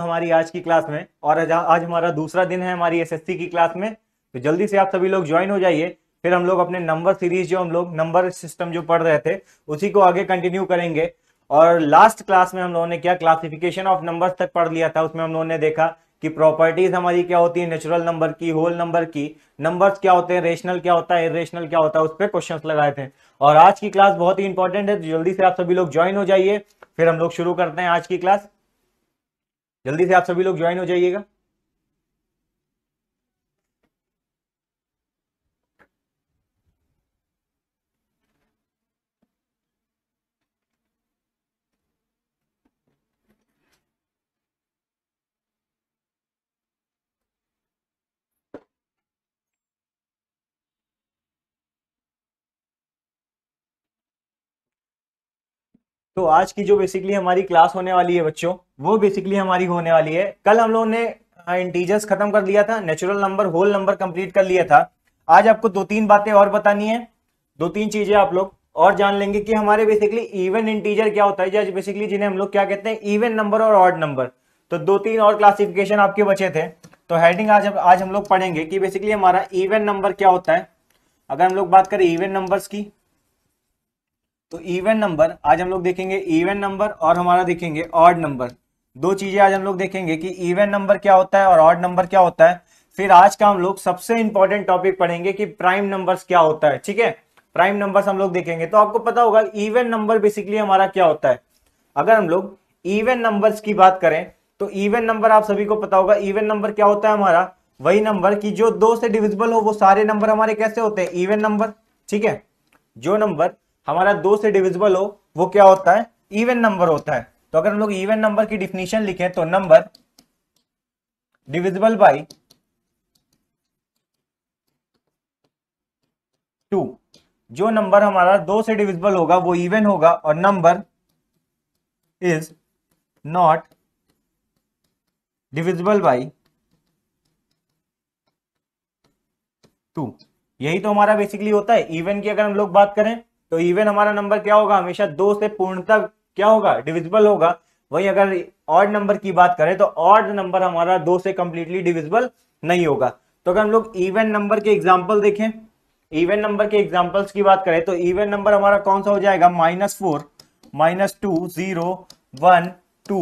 हमारी आज की क्लास में और आज, हमारा दूसरा दिन है हमारी एसएससी की क्लास में तो जल्दी से आप सभी लोग ज्वाइन हो जाइए फिर हम लोग अपने नंबर सीरीज जो हम लोग नंबर सिस्टम जो पढ़ रहे थे उसी को आगे कंटिन्यू करेंगे और लास्ट क्लास में हम लोगों ने क्या क्लासिफिकेशन ऑफ नंबर तक पढ़ लिया था उसमें हम लोगों ने देखा कि प्रॉपर्टीज हमारी क्या होती है नेचुरल नंबर की होल नंबर की नंबर्स क्या होते हैं रेशनल क्या होता है इरेशनल क्या होता है उस पर क्वेश्चन लगाए थे और आज की क्लास बहुत ही इंपॉर्टेंट है तो जल्दी से आप सभी लोग ज्वाइन हो जाइए फिर हम लोग शुरू करते हैं आज की क्लास जल्दी से आप सभी लोग ज्वाइन हो जाइएगा तो आज की जो बेसिकली हमारी क्लास होने वाली है बच्चों वो बेसिकली हमारी होने वाली है कल हम लोगों ने इंटीजर्स खत्म कर लिया था natural number whole number complete कर लिया था आज आपको दो तीन बातें और बतानी है दो तीन चीजें आप लोग और जान लेंगे कि हमारे बेसिकली इवन इंटीजर क्या होता है बेसिकली जिन्हें हम लोग क्या कहते हैं इवन नंबर और ऑड नंबर तो दो तीन और क्लासिफिकेशन आपके बचे थे तो हेडिंग आज आज हम लोग पढ़ेंगे कि बेसिकली हमारा इवन नंबर क्या होता है अगर हम लोग बात करें इवन नंबर्स की तो इवन नंबर आज हम लोग देखेंगे इवन नंबर और हमारा देखेंगे ऑड नंबर दो चीजें आज हम लोग देखेंगे कि इवन नंबर क्या होता है और ऑड नंबर क्या होता है फिर आज का हम लोग सबसे इंपॉर्टेंट टॉपिक पढ़ेंगे कि प्राइम नंबर्स क्या होता है ठीक है प्राइम नंबर्स हम लोग देखेंगे तो आपको पता होगा इवन नंबर बेसिकली हमारा क्या होता है अगर हम लोग इवन नंबर्स की बात करें तो इवन नंबर आप सभी को पता होगा इवन नंबर क्या होता है हमारा वही नंबर की जो दो से डिविजिबल हो वो सारे नंबर हमारे कैसे होते हैं इवन नंबर ठीक है जो नंबर हमारा दो से डिविजिबल हो वो क्या होता है इवन नंबर होता है तो अगर हम लोग इवन नंबर की डिफिनीशन लिखें तो नंबर डिविजिबल बाई टू जो नंबर हमारा दो से डिविजिबल होगा वो इवन होगा और number is not divisible by two यही तो हमारा बेसिकली होता है इवन की अगर हम लोग बात करें तो इवन हमारा नंबर क्या होगा हमेशा दो से पूर्णतः क्या होगा डिविजिबल होगा वही अगर ऑड नंबर की बात करें तो ऑड नंबर हमारा दो से कंप्लीटली डिविजिबल नहीं होगा तो अगर हम लोग इवेंट नंबर के एग्जाम्पल देखें इवेंट नंबर के एग्जाम्पल्स की बात करें तो इवेंट नंबर हमारा कौन सा हो जाएगा minus four minus two zero one two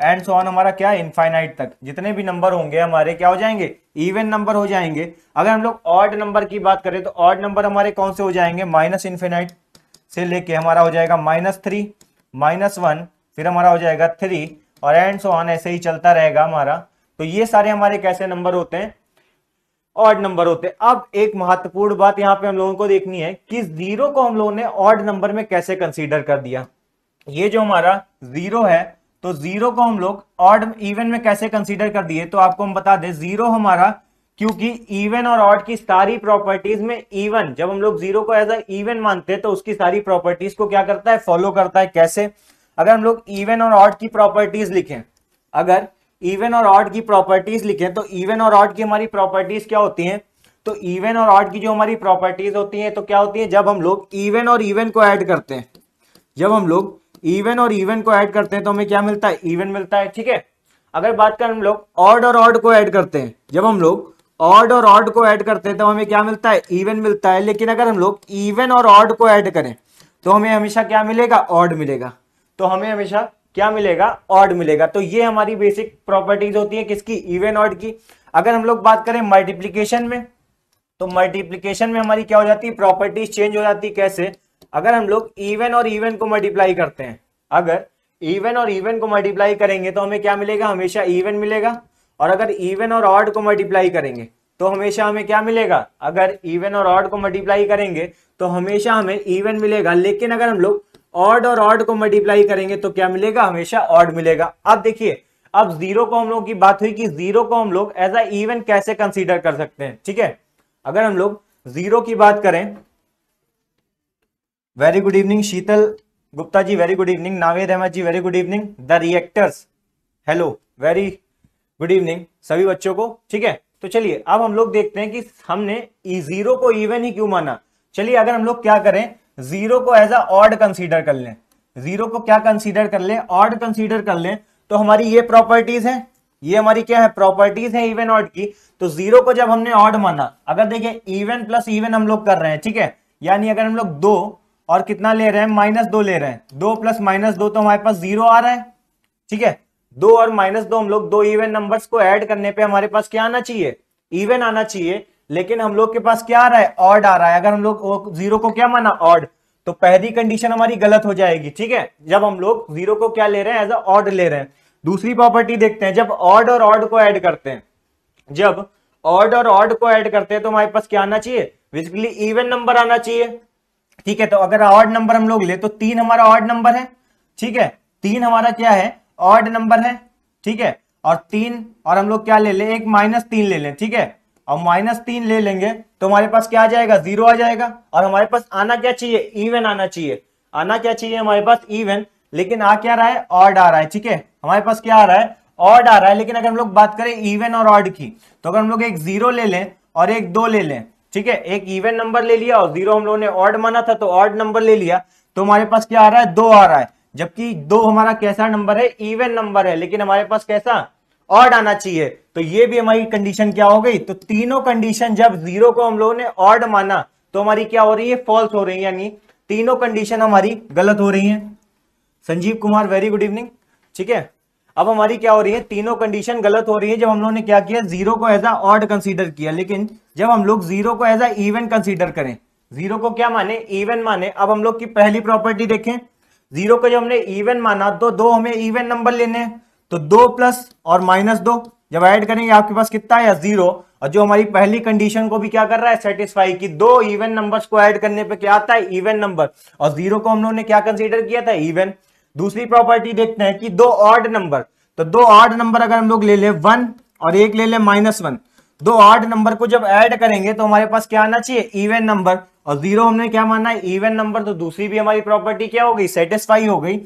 and so on हमारा क्या इनफाइनाइट तक जितने भी नंबर होंगे हमारे क्या हो जाएंगे इवन नंबर हो जाएंगे अगर हम लोग ऑड नंबर की बात करें तो ऑड नंबर हमारे कौन से हो जाएंगे माइनस इन्फेनाइट से लेके हमारा हो जाएगा माइनस थ्री माइनस वन फिर हमारा हो जाएगा थ्री और एंड सो ऑन ऐसे ही चलता रहेगा हमारा तो ये सारे हमारे कैसे नंबर होते हैं ऑड नंबर होते हैं अब एक महत्वपूर्ण बात यहाँ पे हम लोगों को देखनी है कि जीरो को हम लोगों ने ऑड नंबर में कैसे कंसीडर कर दिया ये जो हमारा जीरो है तो जीरो को हम लोग ऑड इवन में कैसे कंसीडर कर दिए तो आपको हम बता दें जीरो हमारा क्योंकि इवन और ऑड की सारी प्रॉपर्टीज में इवन जब हम लोग जीरो को एज अ इवन मानते हैं तो उसकी सारी प्रॉपर्टीज को क्या करता है फॉलो करता है कैसे अगर हम लोग इवन और ऑड की प्रॉपर्टीज लिखें अगर इवन और ऑड की प्रॉपर्टीज लिखें तो इवन और ऑड की हमारी प्रॉपर्टीज क्या होती हैं तो इवन और ऑड की जो हमारी प्रॉपर्टीज होती हैं तो क्या होती है जब हम लोग इवन और इवन को ऐड करते हैं जब हम लोग इवन और इवन को ऐड करते हैं तो हमें क्या मिलता है इवन मिलता है ठीक है अगर बात करें हम लोग ऑड और ऑड को ऐड करते हैं जब हम लोग ऑड और ऑड को ऐड करते हैं तो हमें क्या मिलता है इवन मिलता है लेकिन अगर हम लोग इवन और ऑड को ऐड करें तो हमें हमेशा क्या मिलेगा ऑड मिलेगा तो हमें हमेशा क्या मिलेगा ऑड मिलेगा तो ये हमारी बेसिक प्रॉपर्टीज होती है किसकी इवन ऑड की अगर हम लोग बात करें मल्टीप्लीकेशन में तो मल्टीप्लीकेशन में हमारी क्या हो जाती है प्रॉपर्टीज चेंज हो जाती है कैसे अगर हम लोग इवन और इवन को मल्टीप्लाई करते हैं अगर इवन और इवन को मल्टीप्लाई करेंगे तो हमें क्या मिलेगा हमेशा इवन मिलेगा और अगर इवन और ऑड को मल्टीप्लाई करेंगे तो हमेशा हमें क्या मिलेगा अगर इवन और ऑड को मल्टीप्लाई करेंगे तो हमेशा हमें इवन मिलेगा लेकिन अगर हम लोग ऑड और ऑड को मल्टीप्लाई करेंगे तो क्या मिलेगा हमेशा ऑड मिलेगा अब देखिए अब जीरो को हम लोग की बात हुई कि जीरो को हम लोग एज अ इवन कैसे कंसीडर कर सकते हैं ठीक है अगर हम लोग जीरो की बात करें very good evening Sheetal Gupta ji very good evening Naved Ahmed ji very good evening the reactors hello very good evening सभी बच्चों को ठीक है तो चलिए अब हम लोग देखते हैं कि हमने जीरो को इवन ही क्यों माना चलिए अगर हम लोग क्या करें जीरो को एज अ ऑड कंसीडर कर लें जीरो को क्या कंसीडर कर लें ऑड कंसीडर कर लें तो हमारी ये प्रॉपर्टीज हैं ये हमारी क्या है प्रॉपर्टीज है इवन ऑड की तो जीरो को जब हमने ऑड माना अगर देखिए इवन प्लस इवन हम लोग कर रहे हैं ठीक है यानी अगर हम लोग दो और कितना ले रहे हैं माइनस दो ले रहे हैं दो प्लस माइनस दो तो हमारे पास जीरो आ रहा है ठीक है दो और माइनस दो हम लोग दो इवन नंबर्स को ऐड करने पे हमारे पास क्या आना चाहिए इवन आना चाहिए लेकिन हम लोग के पास क्या आ रहा है ऑड आ रहा है अगर हम लोग जीरो को क्या माना ऑड तो पहली कंडीशन हमारी गलत हो जाएगी ठीक है जब हम लोग जीरो को क्या ले रहे हैं एज अ ऑड ले रहे हैं दूसरी प्रॉपर्टी देखते हैं जब ऑड और ऑड को ऐड करते हैं जब ऑड और ऑड को ऐड करते हैं तो हमारे पास क्या आना चाहिए बेसिकली इवन नंबर आना चाहिए ठीक है तो अगर ऑड नंबर हम लोग ले तो तीन हमारा ऑर्ड नंबर है ठीक है तीन हमारा क्या है ऑर्ड नंबर है ठीक है और तीन और हम लोग क्या ले लें एक माइनस तीन ले लें ठीक है और माइनस तीन ले लेंगे तो हमारे पास क्या आ जाएगा जीरो आ जाएगा और हमारे पास आना क्या चाहिए इवन आना चाहिए आना क्या चाहिए हमारे पास इवन लेकिन आ क्या रहा है ऑर्ड आ रहा है ठीक है हमारे पास क्या आ रहा है ऑर्ड आ रहा है लेकिन अगर हम लोग बात करें इवन और ऑड की तो अगर हम लोग एक जीरो ले लें और एक दो ले लें ठीक है एक इवेंट नंबर ले लिया और जीरो हम लोगों ने ऑर्ड माना था तो ऑड नंबर ले लिया तो हमारे पास क्या आ रहा है दो आ रहा है जबकि दो हमारा कैसा नंबर है इवन नंबर है लेकिन हमारे पास कैसा ऑर्ड आना चाहिए तो ये भी हमारी कंडीशन क्या हो गई तो तीनों कंडीशन जब जीरो को हम लोगों ने ऑर्ड माना तो हमारी क्या हो रही है फॉल्स हो रही है यानी तीनों कंडीशन हमारी गलत हो रही है Sanjeev Kumar very good evening ठीक है अब हमारी क्या हो रही है तीनों कंडीशन गलत हो रही है जब हम लोगों ने क्या किया जीरो को एज अ ऑड कंसीडर किया लेकिन जब हम लोग जीरो को एज अ इवन कंसीडर करें जीरो को क्या माने इवन माने अब हम लोग की पहली प्रॉपर्टी देखें जीरो को जब हमने इवन माना तो दो हमें इवन नंबर लेने हैं तो दो प्लस और माइनस दो जब ऐड करेंगे आपके पास कितना है जीरो और जो हमारी पहली कंडीशन को भी क्या कर रहा है सेटिस्फाई की दो इवन नंबर्स को ऐड करने पे क्या आता है इवन नंबर और जीरो को हम लोगों ने क्या कंसीडर किया था इवन दूसरी प्रॉपर्टी देखते हैं कि दो ऑर्ड नंबर तो दो ऑर्ड नंबर अगर हम लोग ले लें वन और एक ले ले माइनस वन दो ऑर्ड नंबर को जब ऐड करेंगे तो हमारे पास क्या आना चाहिए इवन नंबर और जीरो हमने क्या माना है इवन नंबर तो दूसरी भी हमारी प्रॉपर्टी क्या हो गई सेटिस्फाई हो गई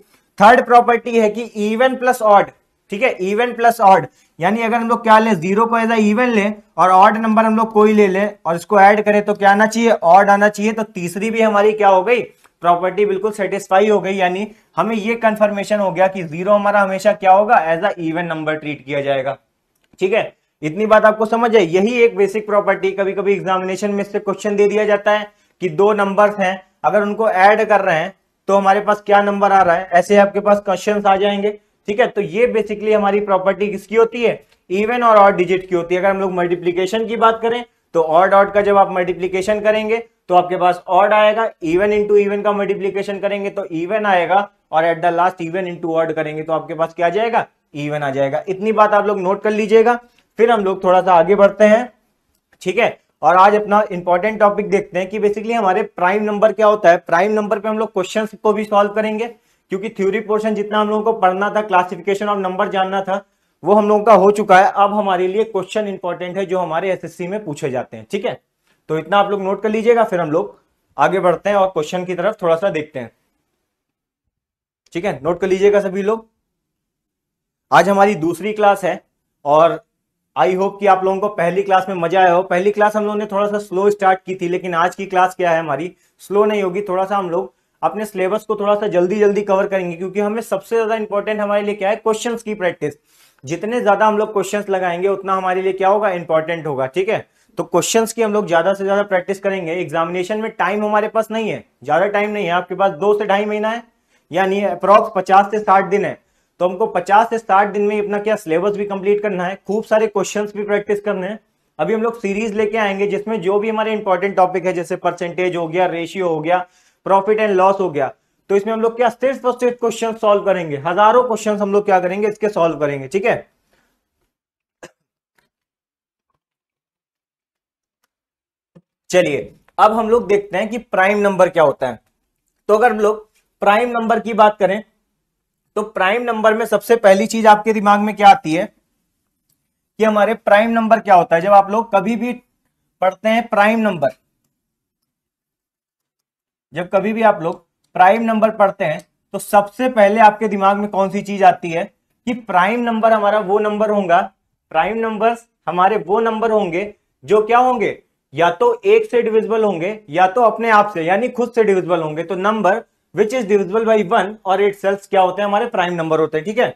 थर्ड प्रॉपर्टी है कि इवन प्लस ऑड ठीक है इवन प्लस ऑड यानी अगर हम लोग क्या ले जीरो को एज इवन ले और ऑर्ड नंबर हम लोग कोई ले ले और इसको ऐड करें तो क्या आना चाहिए ऑड आना चाहिए तो तीसरी भी हमारी क्या हो गई प्रॉपर्टी बिल्कुल सेटिस्फाई हो गई यानी हमें ये कंफर्मेशन हो गया कि जीरो हमारा हमेशा क्या होगा as a even number treat किया जाएगा ठीक है इतनी बात आपको समझ है यही एक बेसिक प्रॉपर्टी कभी कभी एग्जामिनेशन में इससे क्वेश्चन दे दिया जाता है कि दो नंबर्स हैं अगर उनको ऐड कर रहे हैं तो हमारे पास क्या नंबर आ रहा है ऐसे आपके पास क्वेश्चन आ जाएंगे ठीक है तो ये बेसिकली हमारी प्रॉपर्टी किसकी होती है इवन और ऑड डिजिट की होती है अगर हम लोग मल्टीप्लीकेशन की बात करें तो ऑड ऑड का जब आप मल्टीप्लीकेशन करेंगे तो आपके पास ऑड आएगा इवन इंटू इवन का मल्टीप्लीकेशन करेंगे तो इवन आएगा और at the last even into odd करेंगे तो आपके पास क्या आ जाएगा इवन आ जाएगा इतनी बात आप लोग नोट कर लीजिएगा फिर हम लोग थोड़ा सा आगे बढ़ते हैं ठीक है और आज अपना इंपॉर्टेंट टॉपिक देखते हैं कि बेसिकली हमारे प्राइम नंबर क्या होता है प्राइम नंबर पे हम लोग क्वेश्चन को भी सॉल्व करेंगे क्योंकि थ्योरी पोर्शन जितना हम लोगों को पढ़ना था क्लासिफिकेशन ऑफ नंबर जानना था वो हम लोगों का हो चुका है अब हमारे लिए क्वेश्चन इंपॉर्टेंट है जो हमारे एसएससी में पूछे जाते हैं ठीक है तो इतना आप लोग नोट कर लीजिएगा फिर हम लोग आगे बढ़ते हैं और क्वेश्चन की तरफ थोड़ा सा देखते हैं ठीक है नोट कर लीजिएगा सभी लोग आज हमारी दूसरी क्लास है और आई होप कि आप लोगों को पहली क्लास में मजा आया हो पहली क्लास हम लोगों ने थोड़ा सा स्लो स्टार्ट की थी लेकिन आज की क्लास क्या है हमारी स्लो नहीं होगी थोड़ा सा हम लोग अपने सिलेबस को थोड़ा सा जल्दी जल्दी कवर करेंगे क्योंकि हमें सबसे ज्यादा इंपॉर्टेंट हमारे लिए क्या है क्वेश्चन की प्रैक्टिस जितने ज्यादा हम लोग क्वेश्चन लगाएंगे उतना हमारे लिए क्या होगा इंपॉर्टेंट होगा ठीक है तो क्वेश्चंस की हम लोग ज्यादा से ज्यादा प्रैक्टिस करेंगे एग्जामिनेशन में टाइम हमारे पास नहीं है ज्यादा टाइम नहीं है आपके पास दो से ढाई महीना है यानी अप्रॉक्स पचास से साठ दिन है तो हमको पचास से साठ दिन में अपना क्या सिलेबस भी कंप्लीट करना है खूब सारे क्वेश्चन भी प्रैक्टिस करने हैं अभी हम लोग सीरीज लेके आएंगे जिसमें जो भी हमारे इंपॉर्टेंट टॉपिक है जैसे परसेंटेज हो गया रेशियो हो गया प्रॉफिट एंड लॉस हो गया तो इसमें हम लोग क्या सिर्फ और सिर्फ क्वेश्चन सॉल्व करेंगे हजारों क्वेश्चन हम लोग क्या करेंगे इसके सॉल्व करेंगे ठीक है चलिए अब हम लोग देखते हैं कि प्राइम नंबर क्या होता है तो अगर हम लोग प्राइम नंबर की बात करें तो प्राइम नंबर में सबसे पहली चीज आपके दिमाग में क्या आती है कि हमारे प्राइम नंबर क्या होता है जब आप लोग कभी भी पढ़ते हैं प्राइम नंबर जब कभी भी आप लोग प्राइम नंबर पढ़ते हैं तो सबसे पहले आपके दिमाग में कौन सी चीज आती है कि प्राइम नंबर हमारा वो नंबर होगा प्राइम नंबर हमारे वो नंबर होंगे जो क्या होंगे या तो एक से डिविजिबल होंगे या तो अपने आप से यानी खुद से डिविजिबल होंगे तो number which is divisible by one और एट सेल्स क्या होते हैं हमारे प्राइम नंबर होते हैं ठीक है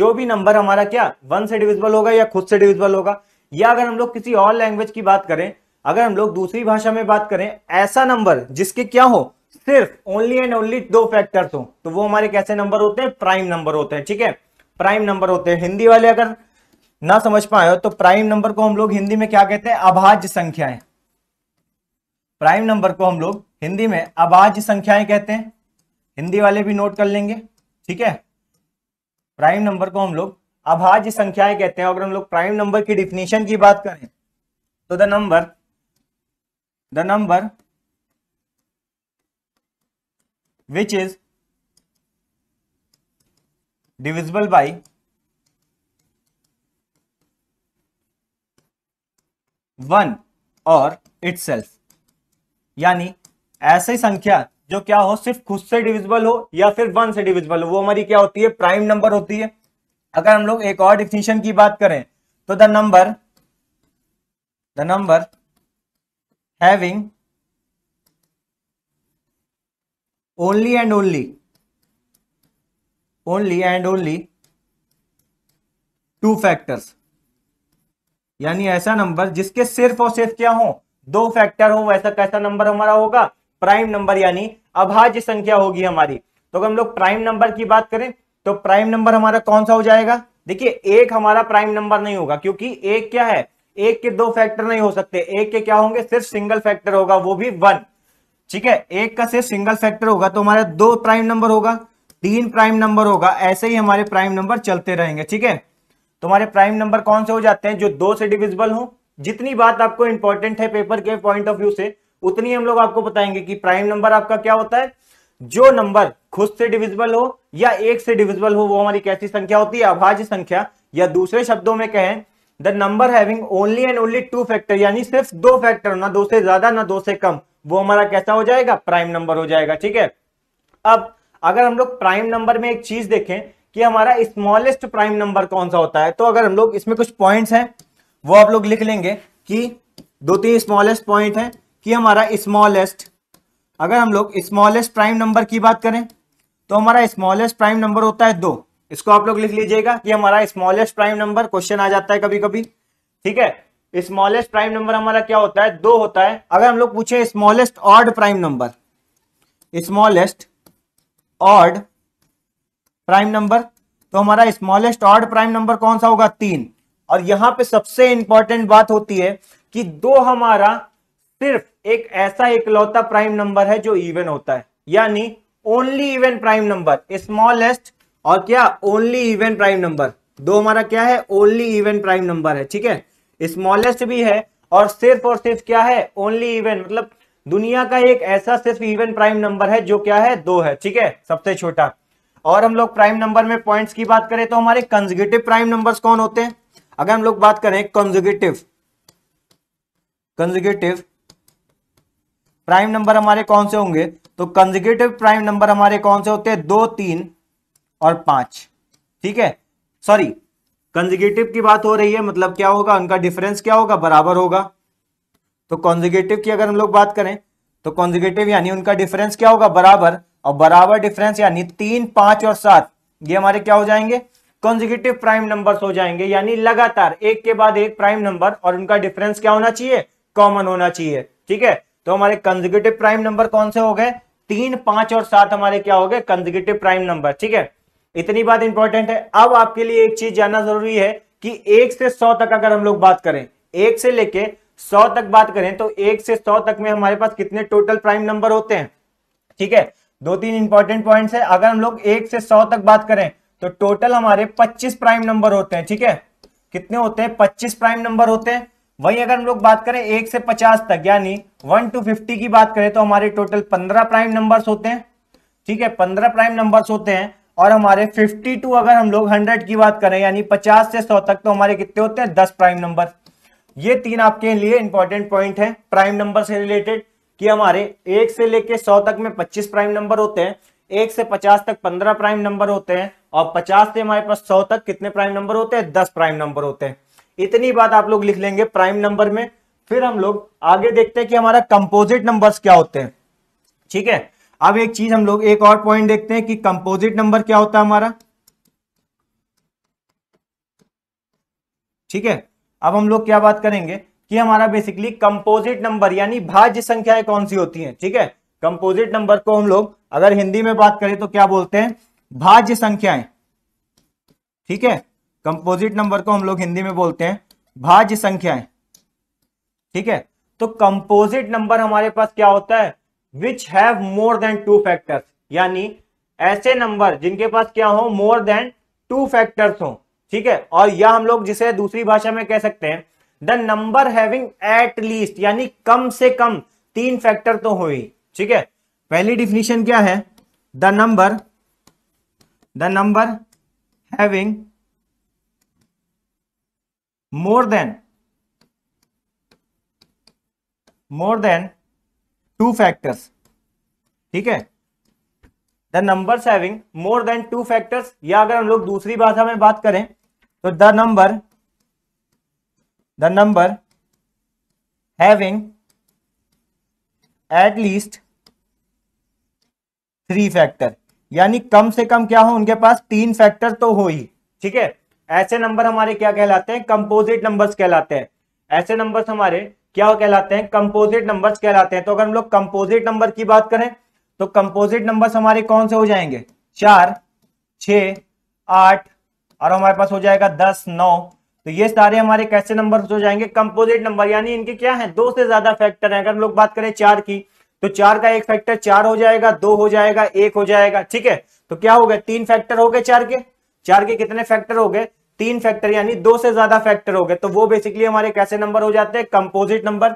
जो भी नंबर हमारा क्या वन से डिविजिबल होगा या खुद से डिविजिबल होगा या अगर हम लोग किसी और लैंग्वेज की बात करें अगर हम लोग दूसरी भाषा में बात करें ऐसा नंबर जिसके क्या हो सिर्फ ओनली एंड ओनली दो फैक्टर्स हो तो वो हमारे कैसे नंबर होते हैं प्राइम नंबर होते हैं ठीक है प्राइम नंबर होते हैं हिंदी वाले अगर ना समझ पाए हो तो प्राइम नंबर को हम लोग हिंदी में क्या कहते हैं अभाज्य संख्याएं प्राइम नंबर को हम लोग हिंदी में अभाज्य संख्याएं कहते हैं हिंदी वाले भी नोट कर लेंगे ठीक है प्राइम नंबर को हम लोग अभाज्य संख्याएं कहते हैं अगर हम लोग प्राइम नंबर की डिफिनेशन की बात करें तो the number the number which is divisible by one और इट यानी ऐसी संख्या जो क्या हो सिर्फ खुद से डिविजिबल हो या फिर वन से डिविजिबल हो वो हमारी क्या होती है प्राइम नंबर होती है अगर हम लोग एक और डिफिनीशन की बात करें तो the number the number having only and only only and only two factors यानी ऐसा नंबर जिसके सिर्फ और सिर्फ क्या हो दो फैक्टर हो वैसा कैसा नंबर हमारा होगा प्राइम नंबर यानी अभाज्य संख्या होगी हमारी तो अगर हम लोग प्राइम नंबर की बात करें तो प्राइम नंबर हमारा कौन सा हो जाएगा देखिए एक हमारा प्राइम नंबर नहीं होगा क्योंकि एक क्या है एक के दो फैक्टर नहीं हो सकते एक के क्या होंगे सिर्फ सिंगल फैक्टर होगा वो भी वन ठीक है एक का सिर्फ सिंगल फैक्टर होगा तो हमारा दो प्राइम नंबर होगा तीन प्राइम नंबर होगा ऐसे ही हमारे प्राइम नंबर चलते रहेंगे ठीक है तुम्हारे प्राइम नंबर कौन से हो जाते हैं जो दो से डिविजिबल हो जितनी बात आपको इंपॉर्टेंट है पेपर के पॉइंट ऑफ व्यू से उतनी हम लोग आपको बताएंगे कि प्राइम नंबर आपका क्या होता है जो नंबर खुद से डिविजिबल हो या एक से डिविजिबल हो वो हमारी कैसी संख्या होती है अभाज्य संख्या या दूसरे शब्दों में कहें the number having only and only two factor यानी सिर्फ दो फैक्टर ना दो से ज्यादा ना दो से कम वो हमारा कैसा हो जाएगा प्राइम नंबर हो जाएगा ठीक है अब अगर हम लोग प्राइम नंबर में एक चीज देखें कि हमारा स्मॉलेस्ट प्राइम नंबर कौन सा होता है तो अगर हम लोग इसमें कुछ पॉइंट्स हैं वो आप लोग लिख लेंगे कि दो तीन स्मॉलेस्ट पॉइंट हैं कि हमारा स्मॉलेस्ट अगर हम लोग स्मॉलेस्ट प्राइम नंबर की बात करें तो हमारा स्मॉलेस्ट प्राइम नंबर होता है दो इसको आप लोग लिख लीजिएगा कि हमारा स्मॉलेस्ट प्राइम नंबर क्वेश्चन आ जाता है कभी कभी ठीक है स्मॉलेस्ट प्राइम नंबर हमारा क्या होता है दो होता है अगर हम लोग पूछे smallest odd prime number smallest odd prime number तो हमारा स्मॉलेस्ट ऑर्ड प्राइम नंबर कौन सा होगा तीन और यहां पे सबसे इंपॉर्टेंट बात होती है कि दो हमारा सिर्फ एक ऐसा इकलौता प्राइम नंबर है जो इवन होता है यानी only even prime number smallest और क्या ओनली इवन प्राइम नंबर दो हमारा क्या है ओनली इवन प्राइम नंबर है ठीक है स्मॉलेस्ट भी है और सिर्फ और सिर्फ क्या है ओनली इवन मतलब दुनिया का एक ऐसा सिर्फ इवन प्राइम नंबर है जो क्या है दो है ठीक है सबसे छोटा और हम लोग प्राइम नंबर में पॉइंट्स की बात करें तो हमारे कंजुगेटिव प्राइम नंबर्स कौन होते हैं अगर हम लोग बात करें कंजुगेटिव कंजुगेटिव प्राइम नंबर हमारे कौन से होंगे तो कंजुगेटिव प्राइम नंबर हमारे कौन से होते हैं दो तीन और पांच ठीक है सॉरी कंजुगेटिव की बात हो रही है मतलब क्या होगा उनका डिफरेंस क्या होगा बराबर होगा तो कॉन्जुगेटिव की अगर हम लोग बात करें तो कॉन्जुगेटिव यानी उनका डिफरेंस क्या होगा बराबर और बराबर डिफरेंस यानी तीन पांच और सात ये हमारे क्या हो जाएंगे कॉन्जिक्यूटिव प्राइम नंबर्स हो जाएंगे यानी लगातार एक के बाद एक प्राइम नंबर और उनका डिफरेंस क्या होना चाहिए कॉमन होना चाहिए ठीक है तो हमारे कंजिक्यूटिव प्राइम नंबर कौन से हो गए तीन पांच और सात हमारे क्या हो गए कंजिक्यूटिव प्राइम नंबर ठीक है इतनी बात इंपॉर्टेंट है अब आपके लिए एक चीज जानना जरूरी है कि एक से सौ तक अगर हम लोग बात करें एक से लेके सौ तक बात करें तो एक से सौ तक में हमारे पास कितने टोटल प्राइम नंबर होते हैं ठीक है दो तीन इंपॉर्टेंट पॉइंट्स है अगर हम लोग एक से सौ तक बात करें तो टोटल हमारे पच्चीस प्राइम नंबर होते हैं ठीक है कितने होते हैं पच्चीस प्राइम नंबर होते हैं वहीं अगर हम लोग बात करें एक से पचास तक यानी वन टू फिफ्टी की बात करें तो हमारे टोटल पंद्रह प्राइम नंबर्स होते हैं ठीक है पंद्रह प्राइम नंबर्स होते हैं और हमारे फिफ्टी टू अगर हम लोग हंड्रेड की बात करें यानी पचास से सौ तक तो हमारे कितने होते हैं दस प्राइम नंबर ये तीन आपके लिए इंपॉर्टेंट पॉइंट है प्राइम नंबर से रिलेटेड कि हमारे एक से लेके सौ तक में पच्चीस प्राइम नंबर होते हैं एक से पचास तक पंद्रह प्राइम नंबर होते हैं और पचास से हमारे पास सौ तक कितने प्राइम नंबर होते हैं दस प्राइम नंबर होते हैं इतनी बात आप लोग लिख लेंगे प्राइम नंबर में फिर हम लोग आगे देखते हैं कि हमारा कंपोजिट नंबर्स क्या होते हैं ठीक है अब एक चीज हम लोग एक और पॉइंट देखते हैं कि कंपोजिट नंबर क्या होता है हमारा ठीक है अब हम लोग क्या बात करेंगे कि हमारा बेसिकली कंपोजिट नंबर यानी भाज्य संख्याएं कौन सी होती हैं ठीक है कंपोजिट नंबर को हम लोग अगर हिंदी में बात करें तो क्या बोलते हैं भाज्य संख्याएं ठीक है कंपोजिट नंबर को हम लोग हिंदी में बोलते हैं भाज्य संख्याएं ठीक है तो कंपोजिट नंबर हमारे पास क्या होता है which have more than two factors यानी ऐसे नंबर जिनके पास क्या हो मोर देन टू फैक्टर्स हो ठीक है और यह हम लोग जिसे दूसरी भाषा में कह सकते हैं the number having at least यानी कम से कम तीन फैक्टर तो हो ही ठीक है पहली डिफिनीशन क्या है the number the number having more than more than two factors ठीक है the number having more than two factors या अगर हम लोग दूसरी भाषा में बात करें तो the number the number having at least three factor यानी कम से कम क्या हो उनके पास तीन फैक्टर तो हो ही ठीक है ऐसे नंबर हमारे क्या कहलाते हैं कंपोजिट नंबर्स कहलाते हैं ऐसे नंबर्स हमारे क्या कहलाते हैं कंपोजिट नंबर्स कहलाते हैं तो अगर हम लोग कंपोजिट नंबर की बात करें तो कंपोजिट नंबर्स हमारे कौन से हो जाएंगे चार छ आठ और हमारे पास हो जाएगा दस नौ तो ये सारे हमारे कैसे नंबर हो जाएंगे कंपोजिट नंबर यानी इनके क्या है दो से ज्यादा फैक्टर है अगर हम लोग बात करें चार की तो चार का एक फैक्टर चार हो जाएगा दो हो जाएगा एक हो जाएगा ठीक है तो क्या हो गया तीन फैक्टर हो गए चार के चार के कितने फैक्टर हो गए तीन फैक्टर यानी दो से ज्यादा फैक्टर हो गए तो वो बेसिकली हमारे कैसे नंबर हो जाते हैं कंपोजिट नंबर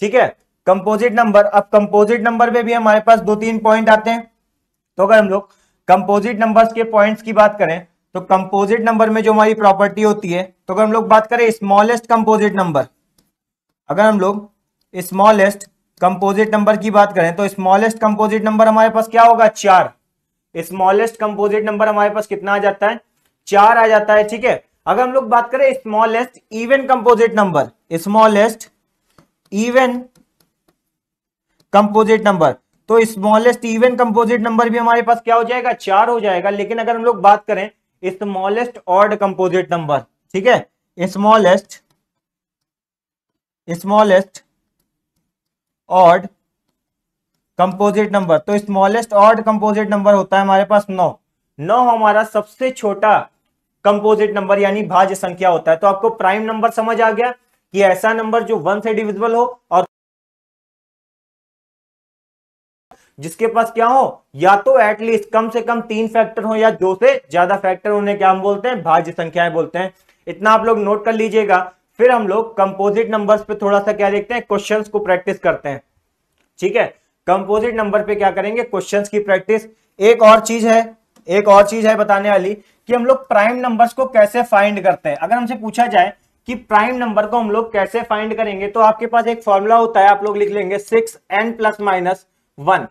ठीक है कंपोजिट नंबर अब कंपोजिट नंबर में भी हमारे पास दो तीन पॉइंट आते हैं तो अगर हम लोग कंपोजिट नंबर्स के पॉइंट्स की बात करें तो कंपोजिट नंबर में जो हमारी प्रॉपर्टी होती है तो अगर हम लोग बात करें स्मॉलेस्ट कंपोजिट नंबर अगर हम लोग स्मॉलेस्ट कंपोजिट नंबर की बात करें तो स्मॉलेस्ट कंपोजिट नंबर हमारे पास क्या होगा चार स्मॉलेस्ट कंपोजिट नंबर हमारे पास कितना आ जाता है चार आ जाता है ठीक है अगर हम लोग बात करें smallest even composite number smallest even composite number तो स्मॉलेस्ट इवन कंपोजिट नंबर भी हमारे पास क्या हो जाएगा चार हो जाएगा लेकिन अगर हम लोग बात करें स्मॉलेस्ट ऑर्ड कंपोजिट नंबर ठीक है smallest smallest odd composite number तो स्मॉलेस्ट ऑर्ड कंपोजिट नंबर होता है हमारे पास नौ नौ हमारा सबसे छोटा कंपोजिट नंबर यानी भाज्य संख्या होता है तो आपको प्राइम नंबर समझ आ गया कि ऐसा नंबर जो वन से डिविजिबल हो और जिसके पास क्या हो या तो एटलीस्ट कम से कम तीन फैक्टर हो या दो से ज्यादा फैक्टर उन्हें क्या हम बोलते हैं भाज्य संख्याएं बोलते हैं इतना आप लोग नोट कर लीजिएगा फिर हम लोग कंपोजिट नंबर्स पे थोड़ा सा क्या देखते हैं क्वेश्चंस को प्रैक्टिस करते हैं ठीक है कंपोजिट नंबर पे क्या करेंगे क्वेश्चंस की प्रैक्टिस एक और चीज है एक और चीज है बताने वाली कि हम लोग प्राइम नंबर्स को कैसे फाइंड करते हैं अगर हमसे पूछा जाए कि प्राइम नंबर को हम लोग कैसे फाइंड करेंगे तो आपके पास एक फॉर्मूला होता है आप लोग लिख लेंगे six n plus minus one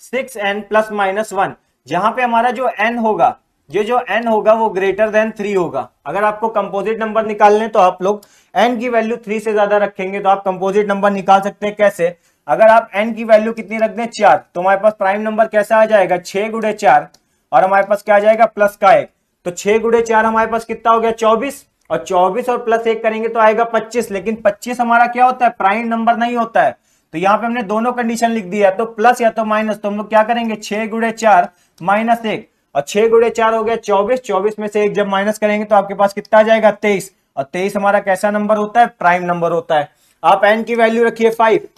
six n plus minus one जहां पे हमारा जो एन होगा ये जो एन होगा वो ग्रेटर देन थ्री होगा अगर आपको कंपोजिट नंबर निकालने तो आप लोग एन की वैल्यू थ्री से ज्यादा रखेंगे तो आप कंपोजिट नंबर निकाल सकते हैं कैसे अगर आप एन की वैल्यू कितनी रख दें चार तो हमारे पास प्राइम नंबर कैसा आ जाएगा छह गुड़े चार और हमारे पास क्या आ जाएगा प्लस का एक तो छह गुड़े चार हमारे पास कितना हो गया चौबीस और चौबीस और प्लस एक करेंगे तो आएगा पच्चीस लेकिन पच्चीस हमारा क्या होता है प्राइम नंबर नहीं होता है तो यहां पे हमने दोनों कंडीशन लिख दी है तो प्लस या तो माइनस तो हम लोग क्या करेंगे छह गुड़े चार माइनस एक और छह गुड़े चार हो गया चौबीस चौबीस में से एक जब माइनस करेंगे तो आपके पास कितना जाएगा तेईस और तेईस हमारा कैसा नंबर होता है प्राइम नंबर होता है आप एन की वैल्यू रखिए फाइव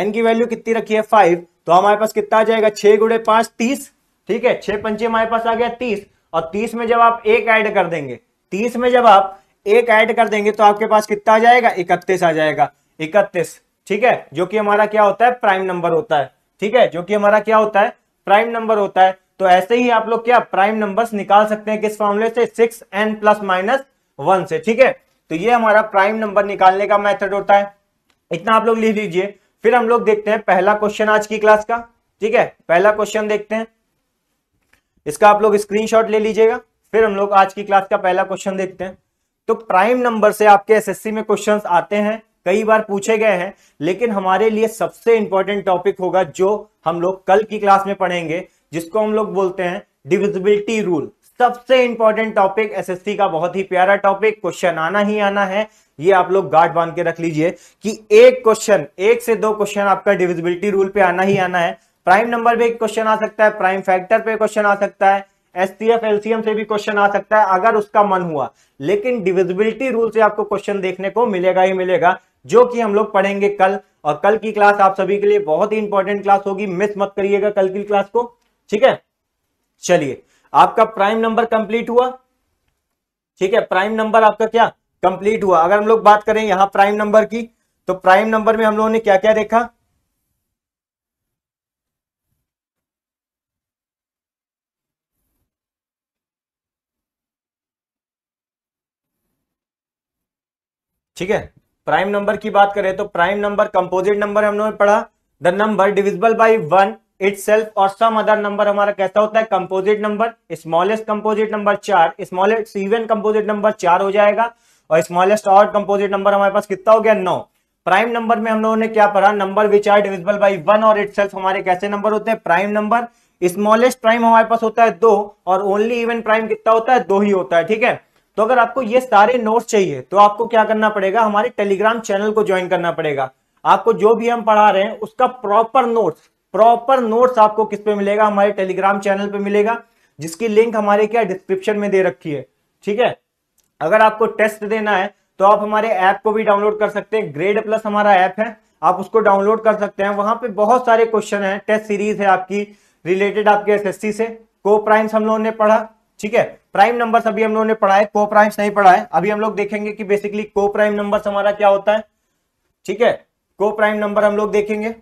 एन की वैल्यू कितनी रखिए फाइव तो हमारे पास कितना आ जाएगा छह गुड़े पांच तीस ठीक है छह पंचे हमारे पास आ गया तीस और तीस में जब आप एक ऐड कर देंगे तीस में जब आप एक ऐड कर देंगे तो आपके पास कितना आ जाएगा इकतीस आ जाएगा इकतीस ठीक है जो कि हमारा क्या होता है प्राइम नंबर होता है ठीक है जो कि हमारा क्या होता है प्राइम नंबर होता है तो ऐसे ही आप लोग क्या प्राइम नंबर्स निकाल सकते हैं किस फॉर्मुले से six n plus minus one से ठीक है तो ये हमारा प्राइम नंबर निकालने का मेथड होता है इतना आप लोग लिख लीजिए फिर हम लोग देखते हैं पहला क्वेश्चन आज की क्लास का ठीक है पहला क्वेश्चन देखते हैं इसका आप लोग स्क्रीन ले लीजिएगा फिर हम लोग आज की क्लास का पहला क्वेश्चन देखते हैं तो प्राइम नंबर से आपके एस में क्वेश्चन आते हैं कई बार पूछे गए हैं लेकिन हमारे लिए सबसे इंपॉर्टेंट टॉपिक होगा जो हम लोग कल की क्लास में पढ़ेंगे जिसको हम लोग बोलते हैं डिविजिबिलिटी रूल सबसे इंपॉर्टेंट टॉपिक एसएससी का बहुत ही प्यारा टॉपिक क्वेश्चन आना ही आना है ये आप लोग गार्ड बांध के रख लीजिए कि एक क्वेश्चन एक से दो क्वेश्चन आपका डिविजिबिलिटी रूल पे आना ही आना है प्राइम नंबर पे क्वेश्चन आ सकता है प्राइम फैक्टर पे क्वेश्चन आ सकता है एस एलसीएम से भी क्वेश्चन आ सकता है अगर उसका मन हुआ लेकिन डिविजिबिलिटी रूल से आपको क्वेश्चन देखने को मिलेगा ही मिलेगा जो कि हम लोग पढ़ेंगे कल और कल की क्लास आप सभी के लिए बहुत ही इंपॉर्टेंट क्लास होगी मिस मत करिएगा कल की क्लास को ठीक है चलिए आपका प्राइम नंबर कंप्लीट हुआ ठीक है प्राइम नंबर आपका क्या कंप्लीट हुआ अगर हम लोग बात करें यहां प्राइम नंबर की तो प्राइम नंबर में हम लोगों ने क्या क्या देखा ठीक है प्राइम नंबर की बात करें तो प्राइम नंबर कंपोजिट नंबर हमने पढ़ा the number divisible by one it और सम अदर नंबर हमारा कैसा होता है composite number smallest composite number चार स्मॉलेस्ट इवन कंपोजिट नंबर चार हो जाएगा और स्मॉलेस्ट और कंपोजिट नंबर हमारे पास कितना हो गया नौ प्राइम नंबर में हम लोगों ने क्या पढ़ा number which are divisible by one और इट हमारे कैसे नंबर होते हैं प्राइम नंबर स्मॉलेस्ट प्राइम हमारे पास होता है दो और ओनली इवन प्राइम कितना होता है दो ही होता है ठीक है तो अगर आपको ये सारे नोट्स चाहिए तो आपको क्या करना पड़ेगा हमारे टेलीग्राम चैनल को ज्वाइन करना पड़ेगा आपको जो भी हम पढ़ा रहे हैं उसका प्रॉपर नोट्स प्रॉपर नोट्स आपको किस पे मिलेगा हमारे टेलीग्राम चैनल पे मिलेगा जिसकी लिंक हमारे क्या डिस्क्रिप्शन में दे रखी है ठीक है अगर आपको टेस्ट देना है तो आप हमारे ऐप को भी डाउनलोड कर सकते हैं ग्रेड प्लस हमारा ऐप है आप उसको डाउनलोड कर सकते हैं वहां पे बहुत सारे क्वेश्चन हैं टेस्ट सीरीज है आपकी रिलेटेड आपके एसएससी से को प्राइम्स हम लोगों ने पढ़ा ठीक है प्राइम नंबर्स अभी हम लोगों ने है को प्राइम्स नहीं है अभी हम लोग देखेंगे कि बेसिकली को प्राइम नंबर हमारा क्या होता है ठीक है को प्राइम नंबर हम लोग देखेंगे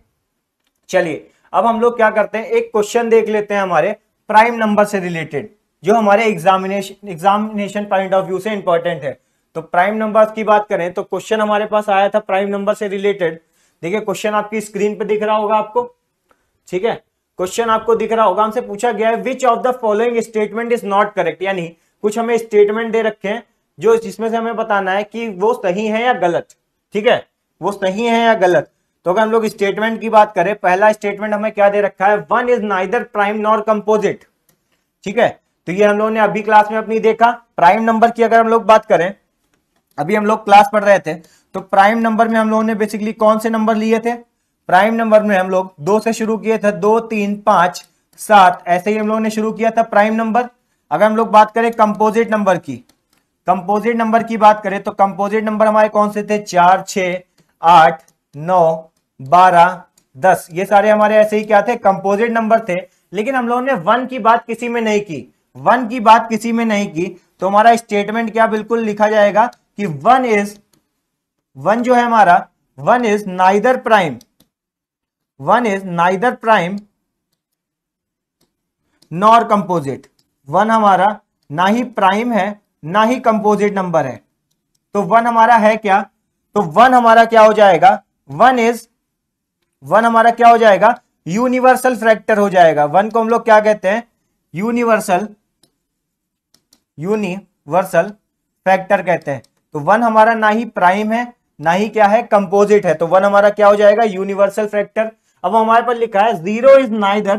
चलिए अब हम लोग क्या करते हैं एक क्वेश्चन देख लेते हैं हमारे प्राइम नंबर से रिलेटेड जो हमारे examination examination point of view से इंपॉर्टेंट है तो प्राइम नंबर की बात करें तो क्वेश्चन हमारे पास आया था प्राइम नंबर से रिलेटेड देखिए क्वेश्चन आपकी स्क्रीन पे दिख रहा होगा आपको ठीक है क्वेश्चन आपको दिख रहा होगा हमसे पूछा गया है which of the following statement is not correct यानी कुछ हमें स्टेटमेंट दे रखे हैं जो जिसमें से हमें बताना है कि वो सही है या गलत ठीक है वो सही है या गलत तो अगर हम लोग स्टेटमेंट की बात करें पहला स्टेटमेंट हमें क्या दे रखा है one is neither prime nor composite ठीक है तो ये हम लोगों ने अभी क्लास में अपनी देखा प्राइम नंबर की अगर हम लोग बात करें अभी हम लोग क्लास पढ़ रहे थे तो प्राइम नंबर में हम लोगों ने बेसिकली कौन से नंबर लिए थे प्राइम नंबर में हम लोग दो से शुरू किए थे दो तीन पांच सात ऐसे ही हम लोगों ने शुरू किया था प्राइम नंबर अगर हम लोग बात करें कंपोजिट नंबर की कंपोजिट नंबर की बात करें तो कंपोजिट नंबर हमारे कौन से थे चार छ आठ नौ बारह दस ये सारे हमारे ऐसे ही क्या थे कंपोजिट नंबर थे लेकिन हम लोगों ने वन की बात किसी में नहीं की वन की बात किसी में नहीं की तो हमारा स्टेटमेंट क्या बिल्कुल लिखा जाएगा कि वन इज वन जो है हमारा one is neither prime one is neither prime nor composite one हमारा ना ही प्राइम है ना ही कंपोजिट नंबर है तो वन हमारा है क्या तो वन हमारा क्या हो जाएगा वन इज वन हमारा क्या हो जाएगा यूनिवर्सल फ्रैक्टर हो जाएगा वन को हम लोग क्या कहते हैं यूनिवर्सल यूनिवर्सल फैक्टर कहते हैं तो वन हमारा ना ही प्राइम है ना ही क्या है कंपोजिट है तो वन हमारा क्या हो जाएगा यूनिवर्सल फैक्टर अब हमारे पास लिखा है zero is neither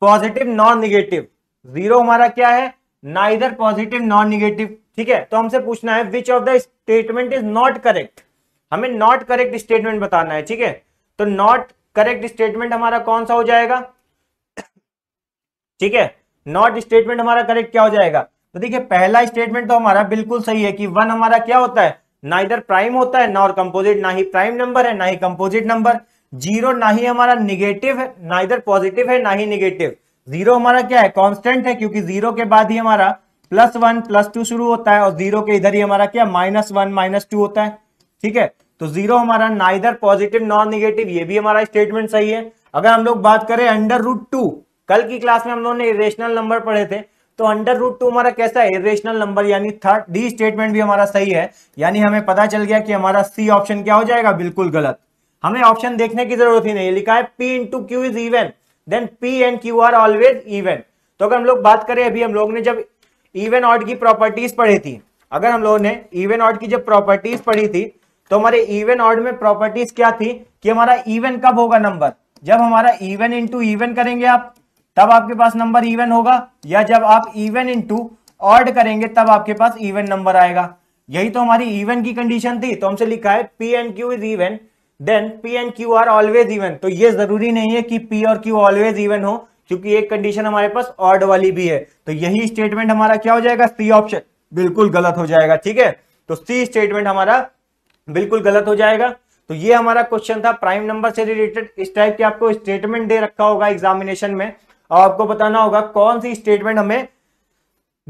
positive non negative zero हमारा क्या है नाइदर पॉजिटिव नॉन निगेटिव ठीक है तो हमसे पूछना है which of the statement is not correct हमें नॉट करेक्ट स्टेटमेंट बताना है ठीक है तो नॉट करेक्ट स्टेटमेंट हमारा कौन सा हो जाएगा ठीक है नॉट स्टेटमेंट हमारा करेक्ट क्या हो जाएगा तो देखिए पहला स्टेटमेंट तो हमारा बिल्कुल सही है कि वन हमारा क्या होता है ना इधर प्राइम होता है ना और कंपोजिट ना ही प्राइम नंबर है ना ही कंपोजिट नंबर जीरो ना ही हमारा निगेटिव है ना इधर पॉजिटिव है ना ही निगेटिव जीरो हमारा क्या है कॉन्स्टेंट है क्योंकि जीरो के बाद ही हमारा प्लस वन प्लस टू शुरू होता है और जीरो के इधर ही हमारा क्या माइनस वन माइनस टू होता है ठीक है तो जीरो हमारा ना इधर पॉजिटिव नॉन निगेटिव ये भी हमारा स्टेटमेंट सही है अगर हम लोग बात करें अंडर रूट टू कल की क्लास में हम लोगों ने इरेशनल नंबर पढ़े थे तो अंडर रूट टू हमारा कैसा है इरेशनल नंबर यानी थर्ड डी स्टेटमेंट भी हमारा सही है यानी हमें पता चल गया कि हमारा सी ऑप्शन क्या हो जाएगा बिल्कुल गलत हमें ऑप्शन देखने की जरूरत ही नहीं लिखा है P into Q is even then P and Q are always even तो अगर हम लोग बात करें अभी हम लोग ने जब इवन ऑड की प्रॉपर्टीज पढ़ी थी अगर हम लोगों ने इवन ऑर्ड की जब प्रॉपर्टीज पढ़ी थी तो हमारे इवन ऑर्ड में प्रॉपर्टीज क्या थी कि हमारा इवन कब होगा नंबर जब हमारा इवन इंटू इवन करेंगे आप तब आपके पास नंबर इवन होगा या जब आप इवन इंटू ऑर्ड करेंगे तब आपके पास इवन नंबर आएगा यही तो हमारी इवन की कंडीशन थी तो हमसे लिखा है P and Q is even then P and Q are always even तो ये जरूरी नहीं है कि पी और क्यू ऑलवेज इवन हो क्योंकि एक कंडीशन हमारे पास ऑर्ड वाली भी है तो यही स्टेटमेंट हमारा क्या हो जाएगा सी ऑप्शन बिल्कुल गलत हो जाएगा ठीक है तो सी स्टेटमेंट हमारा बिल्कुल गलत हो जाएगा तो ये हमारा क्वेश्चन था प्राइम नंबर से रिलेटेड इस टाइप के आपको स्टेटमेंट दे रखा होगा एग्जामिनेशन में और आपको बताना होगा कौन सी स्टेटमेंट हमें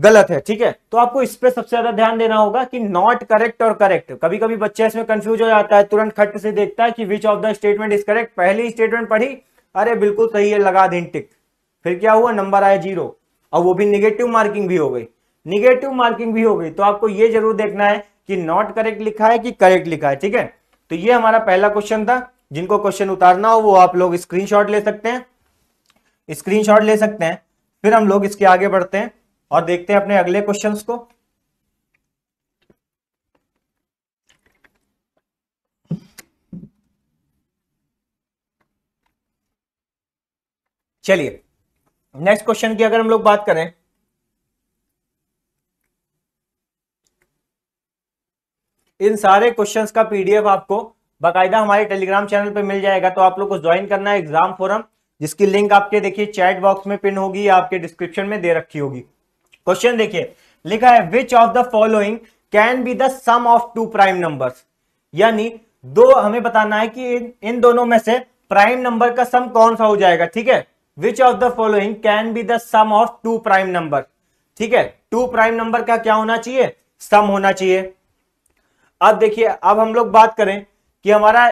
गलत है ठीक है तो आपको इस पे सबसे ज्यादा ध्यान देना होगा कि नॉट करेक्ट और करेक्ट कभी कभी बच्चा इसमें कंफ्यूज हो जाता है तुरंत खट से देखता है कि which of the statement is correct पहली स्टेटमेंट पढ़ी अरे बिल्कुल सही है लगा दें टिक फिर क्या हुआ नंबर आया जीरो और वो भी निगेटिव मार्किंग भी हो गई निगेटिव मार्किंग भी हो गई तो आपको ये जरूर देखना है कि नॉट करेक्ट लिखा है कि करेक्ट लिखा है ठीक है तो ये हमारा पहला क्वेश्चन था जिनको क्वेश्चन उतारना हो वो आप लोग स्क्रीनशॉट ले सकते हैं स्क्रीनशॉट ले सकते हैं फिर हम लोग इसके आगे बढ़ते हैं और देखते हैं अपने अगले क्वेश्चन को चलिए नेक्स्ट क्वेश्चन की अगर हम लोग बात करें इन सारे क्वेश्चंस का पीडीएफ आपको बाकायदा हमारे टेलीग्राम चैनल पे मिल जाएगा तो आप लोग को ज्वाइन करना है एग्जाम फोरम जिसकी लिंक आपके देखिए चैट बॉक्स में पिन होगी या आपके डिस्क्रिप्शन में दे रखी होगी क्वेश्चन देखिए लिखा है which of the following can be the sum of two prime numbers यानी दो हमें बताना है कि इन, इन दोनों में से प्राइम नंबर का सम कौन सा हो जाएगा ठीक है which of the following can be the sum of two prime number ठीक है टू प्राइम नंबर का क्या होना चाहिए सम होना चाहिए अब देखिए अब हम लोग बात करें कि हमारा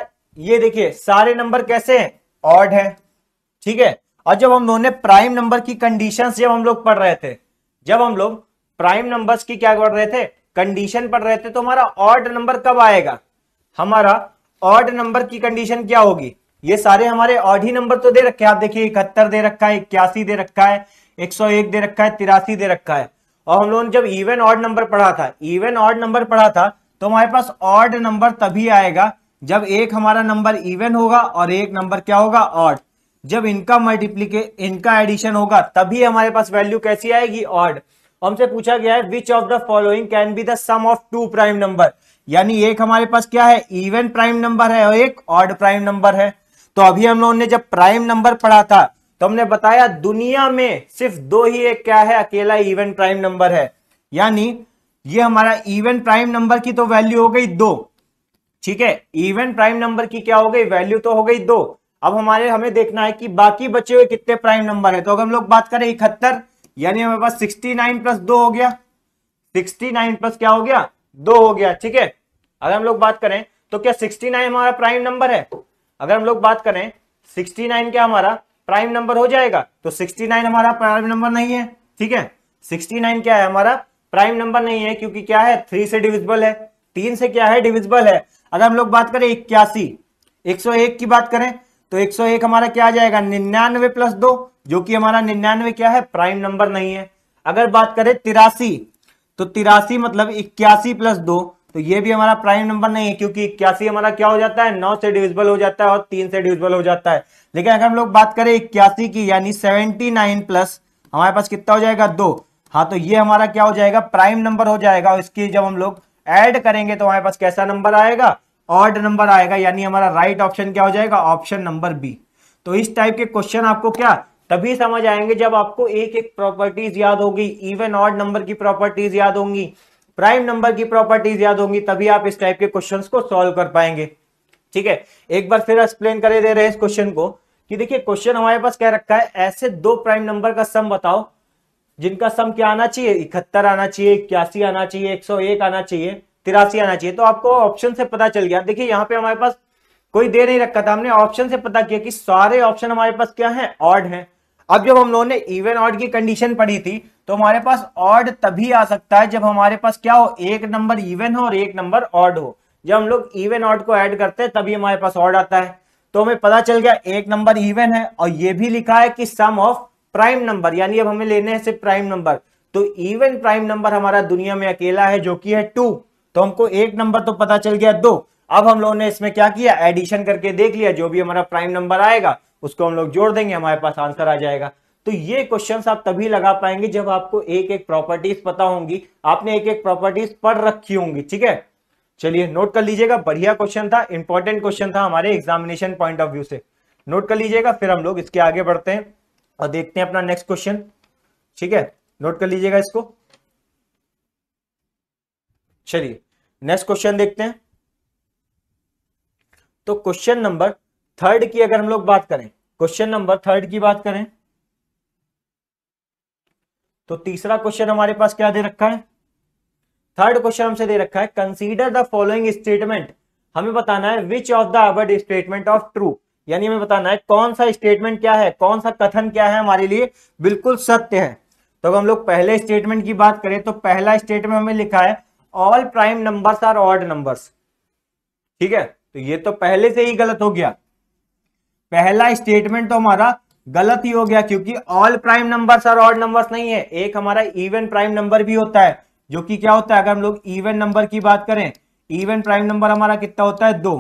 ये देखिए सारे नंबर कैसे हैं ऑड है ठीक है और जब हम लोगों ने प्राइम नंबर की कंडीशंस जब हम लोग पढ़ रहे थे जब हम लोग प्राइम नंबर्स की क्या पढ़ रहे थे कंडीशन पढ़ रहे थे तो हमारा ऑर्ड नंबर कब आएगा हमारा ऑर्ड नंबर की कंडीशन क्या होगी ये सारे हमारे ऑड ही नंबर तो दे रखे आप देखिए इकहत्तर दे रखा है इक्यासी दे रखा है एक दे रखा है तिरासी दे रखा है और हम लोगों ने जब इवन ऑर्ड नंबर पढ़ा था इवन ऑर्ड नंबर पढ़ा था तो हमारे पास ऑर्ड नंबर तभी आएगा जब एक हमारा नंबर इवन होगा और एक नंबर क्या होगा ऑर्ड जब इनका मल्टीप्लीके इनका एडिशन होगा तभी हमारे पास वैल्यू कैसी आएगी ऑड हमसे पूछा गया है which of the following can be the sum of two prime number यानी एक हमारे पास क्या है इवन प्राइम नंबर है और एक ऑड प्राइम नंबर है तो अभी हम लोगों ने जब प्राइम नंबर पढ़ा था तो हमने बताया दुनिया में सिर्फ दो ही एक क्या है अकेला इवन प्राइम नंबर है यानी ये हमारा इवन प्राइम नंबर की तो वैल्यू हो गई दो ठीक है इवन प्राइम नंबर की क्या हो गई वैल्यू तो हो गई दो अब हमारे हमें देखना है कि बाकी बचे हुए कितने प्राइम नंबर है तो अगर हम लोग बात करें इकहत्तर यानी हमारे पास सिक्सटी नाइन प्लस दो हो गया सिक्सटी नाइन प्लस क्या हो गया दो हो गया ठीक है अगर हम लोग बात करें तो क्या सिक्सटी नाइन हमारा प्राइम नंबर है अगर हम लोग बात करें सिक्सटी नाइन क्या हमारा प्राइम नंबर हो जाएगा तो सिक्सटी नाइन हमारा प्राइम नंबर नहीं है ठीक है सिक्सटी नाइन क्या है हमारा प्राइम नंबर नहीं है क्योंकि क्या है थ्री से डिविजिबल है तीन से क्या है डिविजिबल है अगर हम लोग बात करें इक्यासी एक सौ एक की बात करें तो 101 हमारा क्या आ जाएगा निन्यानवे प्लस दो जो कि हमारा निन्यानवे क्या है प्राइम नंबर नहीं है अगर बात करें तिरासी तो तिरासी मतलब इक्यासी प्लस दो तो ये भी हमारा प्राइम नंबर नहीं है क्योंकि इक्यासी हमारा क्या हो जाता है नौ से डिविजिबल हो जाता है और तीन से डिविजिबल हो जाता है लेकिन अगर हम लोग बात करें इक्यासी की यानी सेवेंटी नाइन प्लस हमारे पास कितना हो जाएगा दो हाँ तो ये हमारा क्या हो जाएगा प्राइम नंबर हो जाएगा और इसकी जब हम लोग एड करेंगे तो हमारे पास कैसा नंबर आएगा ऑड नंबर आएगा यानी हमारा राइट ऑप्शन क्या हो जाएगा ऑप्शन नंबर बी तो इस टाइप के क्वेश्चन आपको क्या तभी समझ आएंगे जब आपको एक एक प्रॉपर्टीज याद होगी इवन ऑर्ड नंबर की प्रॉपर्टीज याद होंगी प्राइम नंबर की प्रॉपर्टीज याद होंगी तभी आप इस टाइप के क्वेश्चन को सॉल्व कर पाएंगे ठीक है एक बार फिर एक्सप्लेन करे दे रहे हैं इस क्वेश्चन को कि देखिए क्वेश्चन हमारे पास क्या रखा है ऐसे दो प्राइम नंबर का सम बताओ जिनका सम क्या आना चाहिए इकहत्तर आना चाहिए इक्यासी आना चाहिए एक आना चाहिए तिरासी आना चाहिए तो आपको ऑप्शन से पता चल गया देखिए यहाँ पे हमारे पास कोई दे नहीं रखा था हमने ऑप्शन से पता किया कि सारे ऑप्शन हमारे पास क्या है ऑड है अब जब हम लोगों ने इवन ऑड की कंडीशन पढ़ी थी तो हमारे पास ऑड तभी आ सकता है जब हमारे पास क्या हो एक नंबर इवन हो और एक नंबर ऑड हो जब हम लोग इवन ऑड को ऐड करते हैं तभी हमारे पास ऑड आता है तो हमें पता चल गया एक नंबर इवन है और ये भी लिखा है कि सम ऑफ प्राइम नंबर यानी अब हमें लेने हैं सिर्फ प्राइम नंबर तो इवन प्राइम नंबर हमारा दुनिया में अकेला है जो कि है टू तो हमको एक नंबर तो पता चल गया दो अब हम लोगों ने इसमें क्या किया एडिशन करके देख लिया जो भी हमारा प्राइम नंबर आएगा उसको हम लोग जोड़ देंगे हमारे पास आंसर आ जाएगा तो ये क्वेश्चन आप तभी लगा पाएंगे जब आपको एक एक प्रॉपर्टीज पता होंगी आपने एक एक प्रॉपर्टीज पढ़ रखी होंगी ठीक है चलिए नोट कर लीजिएगा बढ़िया क्वेश्चन था इंपॉर्टेंट क्वेश्चन था हमारे एग्जामिनेशन पॉइंट ऑफ व्यू से नोट कर लीजिएगा फिर हम लोग इसके आगे बढ़ते हैं और देखते हैं अपना नेक्स्ट क्वेश्चन ठीक है नोट कर लीजिएगा इसको चलिए नेक्स्ट क्वेश्चन देखते हैं तो क्वेश्चन नंबर थर्ड की अगर हम लोग बात करें क्वेश्चन नंबर थर्ड की बात करें तो तीसरा क्वेश्चन हमारे पास क्या दे रखा है थर्ड क्वेश्चन हमसे दे रखा है कंसीडर द फॉलोइंग स्टेटमेंट हमें बताना है विच ऑफ द अबर्ड स्टेटमेंट ऑफ ट्रू यानी हमें बताना है कौन सा स्टेटमेंट क्या है कौन सा कथन क्या है हमारे लिए बिल्कुल सत्य है तो अगर हम लोग पहले स्टेटमेंट की बात करें तो पहला स्टेटमेंट हमें लिखा है all prime numbers are odd numbers ठीक है तो ये तो पहले से ही गलत हो गया पहला स्टेटमेंट तो हमारा गलत ही हो गया क्योंकि all prime numbers are odd numbers नहीं है एक हमारा इवन प्राइम नंबर भी होता है जो कि क्या होता है अगर हम लोग इवन नंबर की बात करें इवन प्राइम नंबर हमारा कितना होता है दो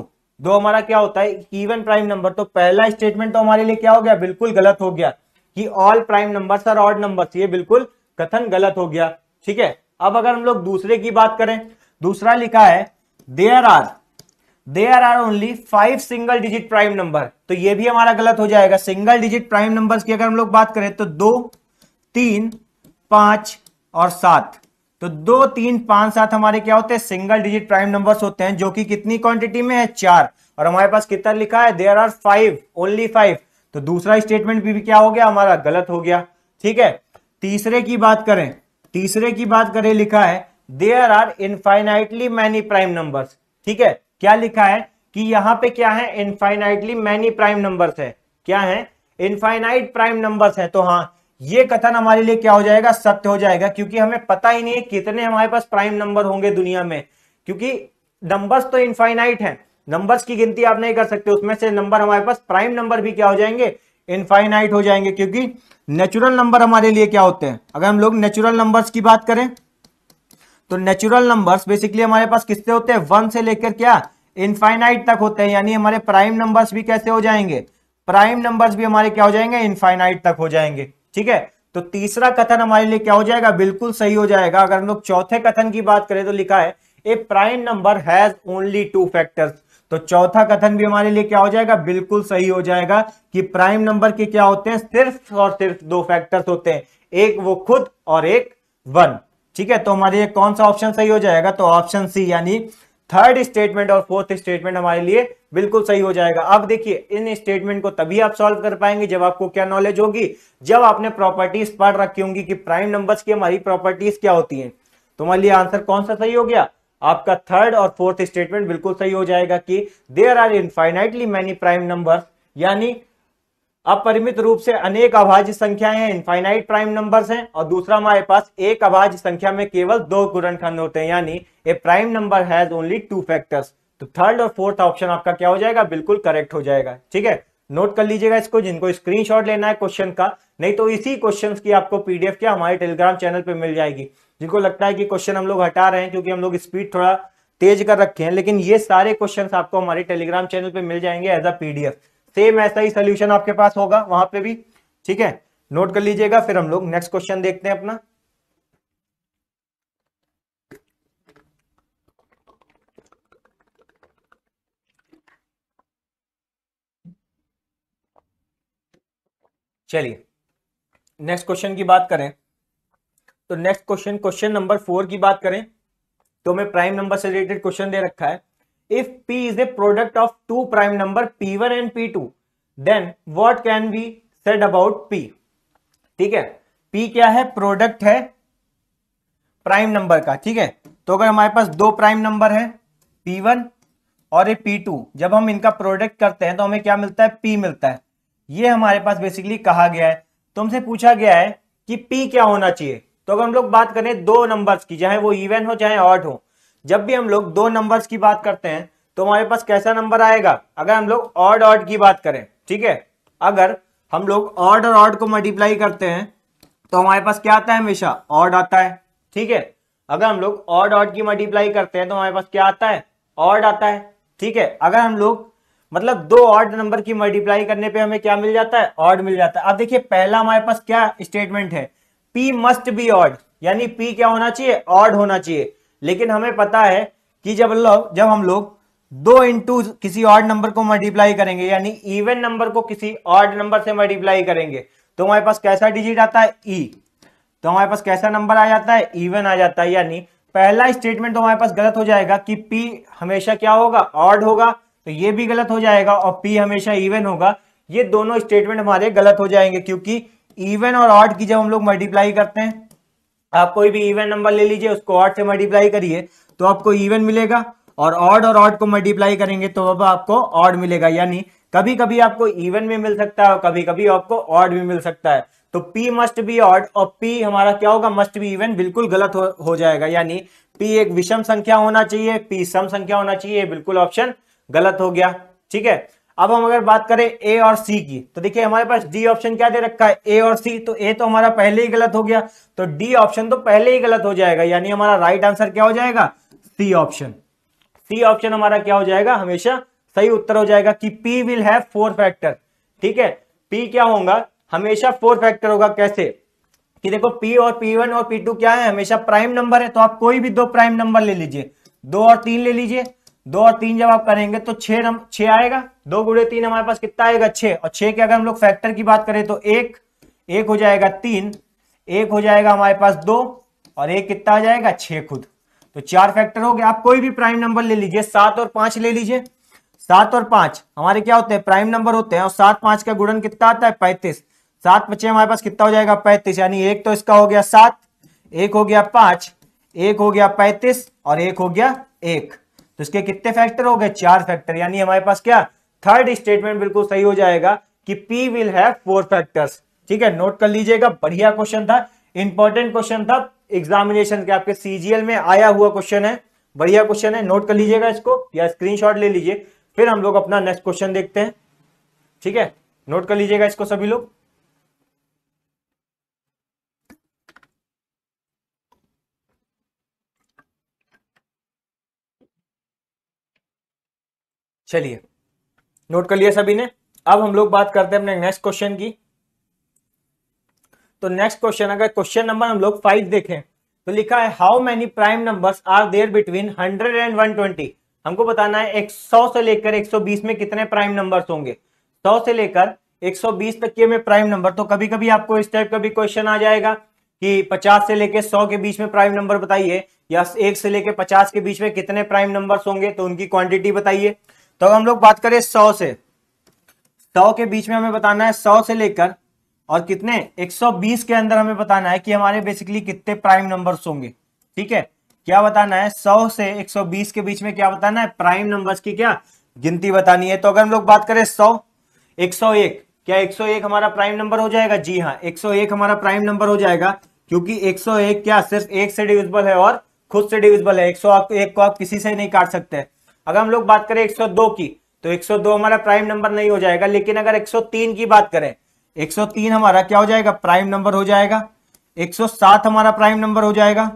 दो हमारा क्या होता है इवन प्राइम नंबर तो पहला स्टेटमेंट तो हमारे लिए क्या हो गया बिल्कुल गलत हो गया कि all prime numbers are odd numbers ये बिल्कुल कथन गलत हो गया ठीक है अब अगर हम लोग दूसरे की बात करें दूसरा लिखा है there are there are only five single digit prime number तो ये भी हमारा गलत हो जाएगा सिंगल डिजिट प्राइम नंबर्स की अगर हम लोग बात करें तो दो तीन पांच और सात तो दो तीन पांच सात हमारे क्या होते हैं सिंगल डिजिट प्राइम नंबर्स होते हैं जो कि कितनी क्वांटिटी में है चार और हमारे पास कितना लिखा है there are five only five तो दूसरा स्टेटमेंट भी, भी क्या हो गया हमारा गलत हो गया ठीक है तीसरे की बात करें तीसरे की बात करें लिखा है there are infinitely many prime numbers ठीक है क्या लिखा है कि यहाँ पे क्या है इनफाइनाइटली मैनी प्राइम नंबर्स है क्या है इनफाइनाइट प्राइम नंबर्स है तो हाँ ये कथन हमारे लिए क्या हो जाएगा सत्य हो जाएगा क्योंकि हमें पता ही नहीं है कितने हमारे पास प्राइम नंबर होंगे दुनिया में क्योंकि नंबर्स तो इनफाइनाइट हैं नंबर्स की गिनती आप नहीं कर सकते उसमें से नंबर हमारे पास प्राइम नंबर भी क्या हो जाएंगे इनफाइनाइट हो जाएंगे क्योंकि नेचुरल नंबर हमारे लिए क्या होते हैं अगर हम लोग नेचुरल नंबर्स की बात करें तो नेचुरल नंबर्स बेसिकली हमारे पास किससे होते हैं वन से लेकर क्या इनफाइनाइट तक होते हैं यानी हमारे प्राइम नंबर्स भी कैसे हो जाएंगे प्राइम नंबर्स भी हमारे क्या हो जाएंगे इनफाइनाइट तक हो जाएंगे ठीक है तो तीसरा कथन हमारे लिए क्या हो जाएगा बिल्कुल सही हो जाएगा अगर हम लोग चौथे कथन की बात करें तो लिखा है a prime number has only two factors तो चौथा कथन भी हमारे लिए क्या हो जाएगा बिल्कुल सही हो जाएगा कि प्राइम नंबर के क्या होते हैं सिर्फ और सिर्फ दो फैक्टर्स होते हैं एक वो खुद और एक वन ठीक है तो हमारे लिए कौन सा ऑप्शन सही हो जाएगा तो ऑप्शन सी यानी थर्ड स्टेटमेंट और फोर्थ स्टेटमेंट हमारे लिए बिल्कुल सही हो जाएगा अब देखिए इन स्टेटमेंट को तभी आप सॉल्व कर पाएंगे जब आपको क्या नॉलेज होगी जब आपने प्रॉपर्टीज पढ़ रखी होंगी कि प्राइम नंबर्स की हमारी प्रॉपर्टीज क्या होती हैं तो हमारे लिए आंसर कौन सा सही हो गया आपका थर्ड और फोर्थ स्टेटमेंट बिल्कुल सही हो जाएगा कि there are infinitely many prime number यानी अपरिमित रूप से अनेक अभाज्य संख्याएं हैं इनफाइनाइट प्राइम नंबर्स हैं और दूसरा हमारे पास एक अभाज्य संख्या में केवल दो गुणनखंड होते हैं यानी a prime number has only two factors तो थर्ड और फोर्थ ऑप्शन आपका क्या हो जाएगा बिल्कुल करेक्ट हो जाएगा ठीक है नोट कर लीजिएगा इसको जिनको स्क्रीनशॉट लेना है क्वेश्चन का नहीं तो इसी क्वेश्चन की आपको पीडीएफ क्या हमारे टेलीग्राम चैनल पर मिल जाएगी जिनको लगता है कि क्वेश्चन हम लोग हटा रहे हैं क्योंकि हम लोग स्पीड थोड़ा तेज कर रखे हैं लेकिन ये सारे क्वेश्चन आपको हमारे टेलीग्राम चैनल पर मिल जाएंगे एज अ पीडीएफ सेम ऐसा ही सोल्यूशन आपके पास होगा वहां पर भी ठीक है नोट कर लीजिएगा फिर हम लोग नेक्स्ट क्वेश्चन देखते हैं अपना चलिए नेक्स्ट क्वेश्चन की बात करें तो next question question number four की बात करें तो हमें प्राइम नंबर से रिलेटेड क्वेश्चन दे रखा है if P is a product of two prime number P one and P two then what can be said about P ठीक है पी क्या है प्रोडक्ट है प्राइम नंबर का ठीक है तो अगर हमारे पास दो प्राइम नंबर है पी वन और ये टू जब हम इनका प्रोडक्ट करते हैं तो हमें क्या मिलता है पी मिलता है ये हमारे पास बेसिकली कहा गया है तुमसे तो पूछा गया है कि पी क्या होना चाहिए तो अगर हम लोग बात करें दो नंबर्स की चाहे वो इवन हो चाहे ऑड हो जब भी हम लोग दो नंबर्स की बात करते हैं तो हमारे पास कैसा नंबर आएगा अगर हम लोग ऑड ऑड की बात करें ठीक है अगर हम लोग ऑड और ऑड को मल्टीप्लाई करते हैं तो हमारे पास क्या आता है हमेशा ऑड आता है ठीक है अगर हम लोग ऑड ऑड की मल्टीप्लाई करते हैं तो हमारे पास क्या आता है ऑड आता है ठीक है अगर हम लोग मतलब दो ऑड नंबर की मल्टीप्लाई करने पे हमें क्या मिल जाता है ऑड मिल जाता है अब देखिए पहला हमारे पास क्या स्टेटमेंट है p मस्ट बी ऑड यानी p क्या होना चाहिए ऑड होना चाहिए लेकिन हमें पता है कि जब लोग जब हम लोग दो इंटू किसी ऑड नंबर को मल्टीप्लाई करेंगे यानी इवन नंबर को किसी ऑड नंबर से मल्टीप्लाई करेंगे तो हमारे पास कैसा डिजिट आता है ई e. तो हमारे पास कैसा नंबर आ जाता है इवन आ जाता है यानी पहला स्टेटमेंट तो हमारे पास गलत हो जाएगा कि पी हमेशा क्या होगा ऑड होगा तो ये भी गलत हो जाएगा और पी हमेशा इवन होगा ये दोनों स्टेटमेंट हमारे गलत हो जाएंगे क्योंकि इवन और ऑड की जब हम लोग मल्टीप्लाई करते हैं आप कोई भी इवन नंबर ले लीजिए उसको ऑड से मल्टीप्लाई करिए तो आपको इवन मिलेगा और ऑड और ऑड को मल्टीप्लाई करेंगे तो अब आपको ऑड मिलेगा यानी कभी कभी आपको इवन में मिल सकता है और कभी कभी आपको ऑड भी मिल सकता है तो P मस्ट बी ऑड और P हमारा क्या होगा मस्ट बी इवन बिल्कुल गलत हो, हो जाएगा यानी P एक विषम संख्या होना चाहिए P सम संख्या होना चाहिए बिल्कुल ऑप्शन गलत हो गया ठीक है अब हम अगर बात करें ए और सी की तो देखिए हमारे पास डी ऑप्शन क्या दे रखा है ए और सी तो ए तो हमारा पहले ही गलत हो गया तो डी ऑप्शन तो पहले ही गलत हो जाएगा यानी हमारा राइट आंसर क्या हो जाएगा सी ऑप्शन सी ऑप्शन हमारा क्या हो जाएगा हमेशा सही उत्तर हो जाएगा कि P will have four factor ठीक है पी क्या होगा हमेशा फोर फैक्टर होगा कैसे कि देखो पी और पी वन और पी टू क्या है हमेशा प्राइम नंबर है तो आप कोई भी दो प्राइम नंबर ले लीजिए दो और तीन ले लीजिए दो और तीन जब आप करेंगे तो छह नम छह आएगा दो गुड़े तीन हमारे पास कितना आएगा छह और छह के अगर हम लोग फैक्टर की बात करें तो एक एक हो जाएगा तीन एक हो जाएगा हमारे पास दो और एक कितना आ जाएगा छह खुद तो चार फैक्टर हो गए आप कोई भी प्राइम नंबर ले लीजिए सात और पांच ले लीजिए सात और पांच हमारे क्या होते हैं प्राइम नंबर होते हैं और सात पांच का गुड़न कितना आता है पैंतीस सात पच्चीस हमारे पास कितना हो जाएगा पैंतीस यानी एक तो इसका हो गया सात एक हो गया पांच एक हो गया पैंतीस और एक हो गया एक तो इसके कितने फैक्टर हो गए चार फैक्टर यानी हमारे पास क्या थर्ड स्टेटमेंट बिल्कुल सही हो जाएगा कि P will have four factors ठीक है नोट कर लीजिएगा बढ़िया क्वेश्चन था इंपॉर्टेंट क्वेश्चन था एग्जामिनेशन के आपके सीजीएल में आया हुआ क्वेश्चन है बढ़िया क्वेश्चन है नोट कर लीजिएगा इसको या स्क्रीनशॉट ले लीजिए फिर हम लोग अपना नेक्स्ट क्वेश्चन देखते हैं ठीक है नोट कर लीजिएगा इसको सभी लोग चलिए नोट कर लिया सभी ने अब हम लोग बात करते हैं अपने नेक्स्ट क्वेश्चन की तो नेक्स्ट क्वेश्चन अगर क्वेश्चन नंबर हम लोग फाइव देखें तो लिखा है how many prime numbers are there between hundred and one twenty हमको बताना है एक सौ से लेकर एक सौ बीस में कितने प्राइम नंबर्स होंगे सौ से लेकर एक सौ बीस तक के में प्राइम नंबर तो कभी कभी आपको इस टाइप का भी क्वेश्चन आ जाएगा कि पचास से लेकर सौ के बीच में प्राइम नंबर बताइए या एक से लेकर पचास के बीच में कितने प्राइम नंबर्स होंगे तो उनकी क्वांटिटी बताइए तो हम लोग बात करें सौ से सौ के बीच में हमें बताना है सौ से लेकर और कितने 120 के अंदर हमें बताना है कि हमारे बेसिकली कितने प्राइम नंबर्स होंगे ठीक है क्या बताना है 100 से 120 के बीच में क्या बताना है प्राइम नंबर्स की क्या गिनती बतानी है तो अगर हम लोग बात करें 100 101 क्या 101 हमारा प्राइम नंबर हो जाएगा जी हाँ 101 हमारा प्राइम नंबर हो जाएगा क्योंकि 101 क्या सिर्फ एक से डिविजिबल है और खुद से डिविजिबल है एक को आप किसी से नहीं काट सकते अगर हम लोग बात करें 102 की तो 102 हमारा प्राइम नंबर नहीं हो जाएगा लेकिन अगर 103 की बात करें 103 हमारा क्या हो जाएगा प्राइम नंबर हो जाएगा 107 हमारा प्राइम नंबर हो जाएगा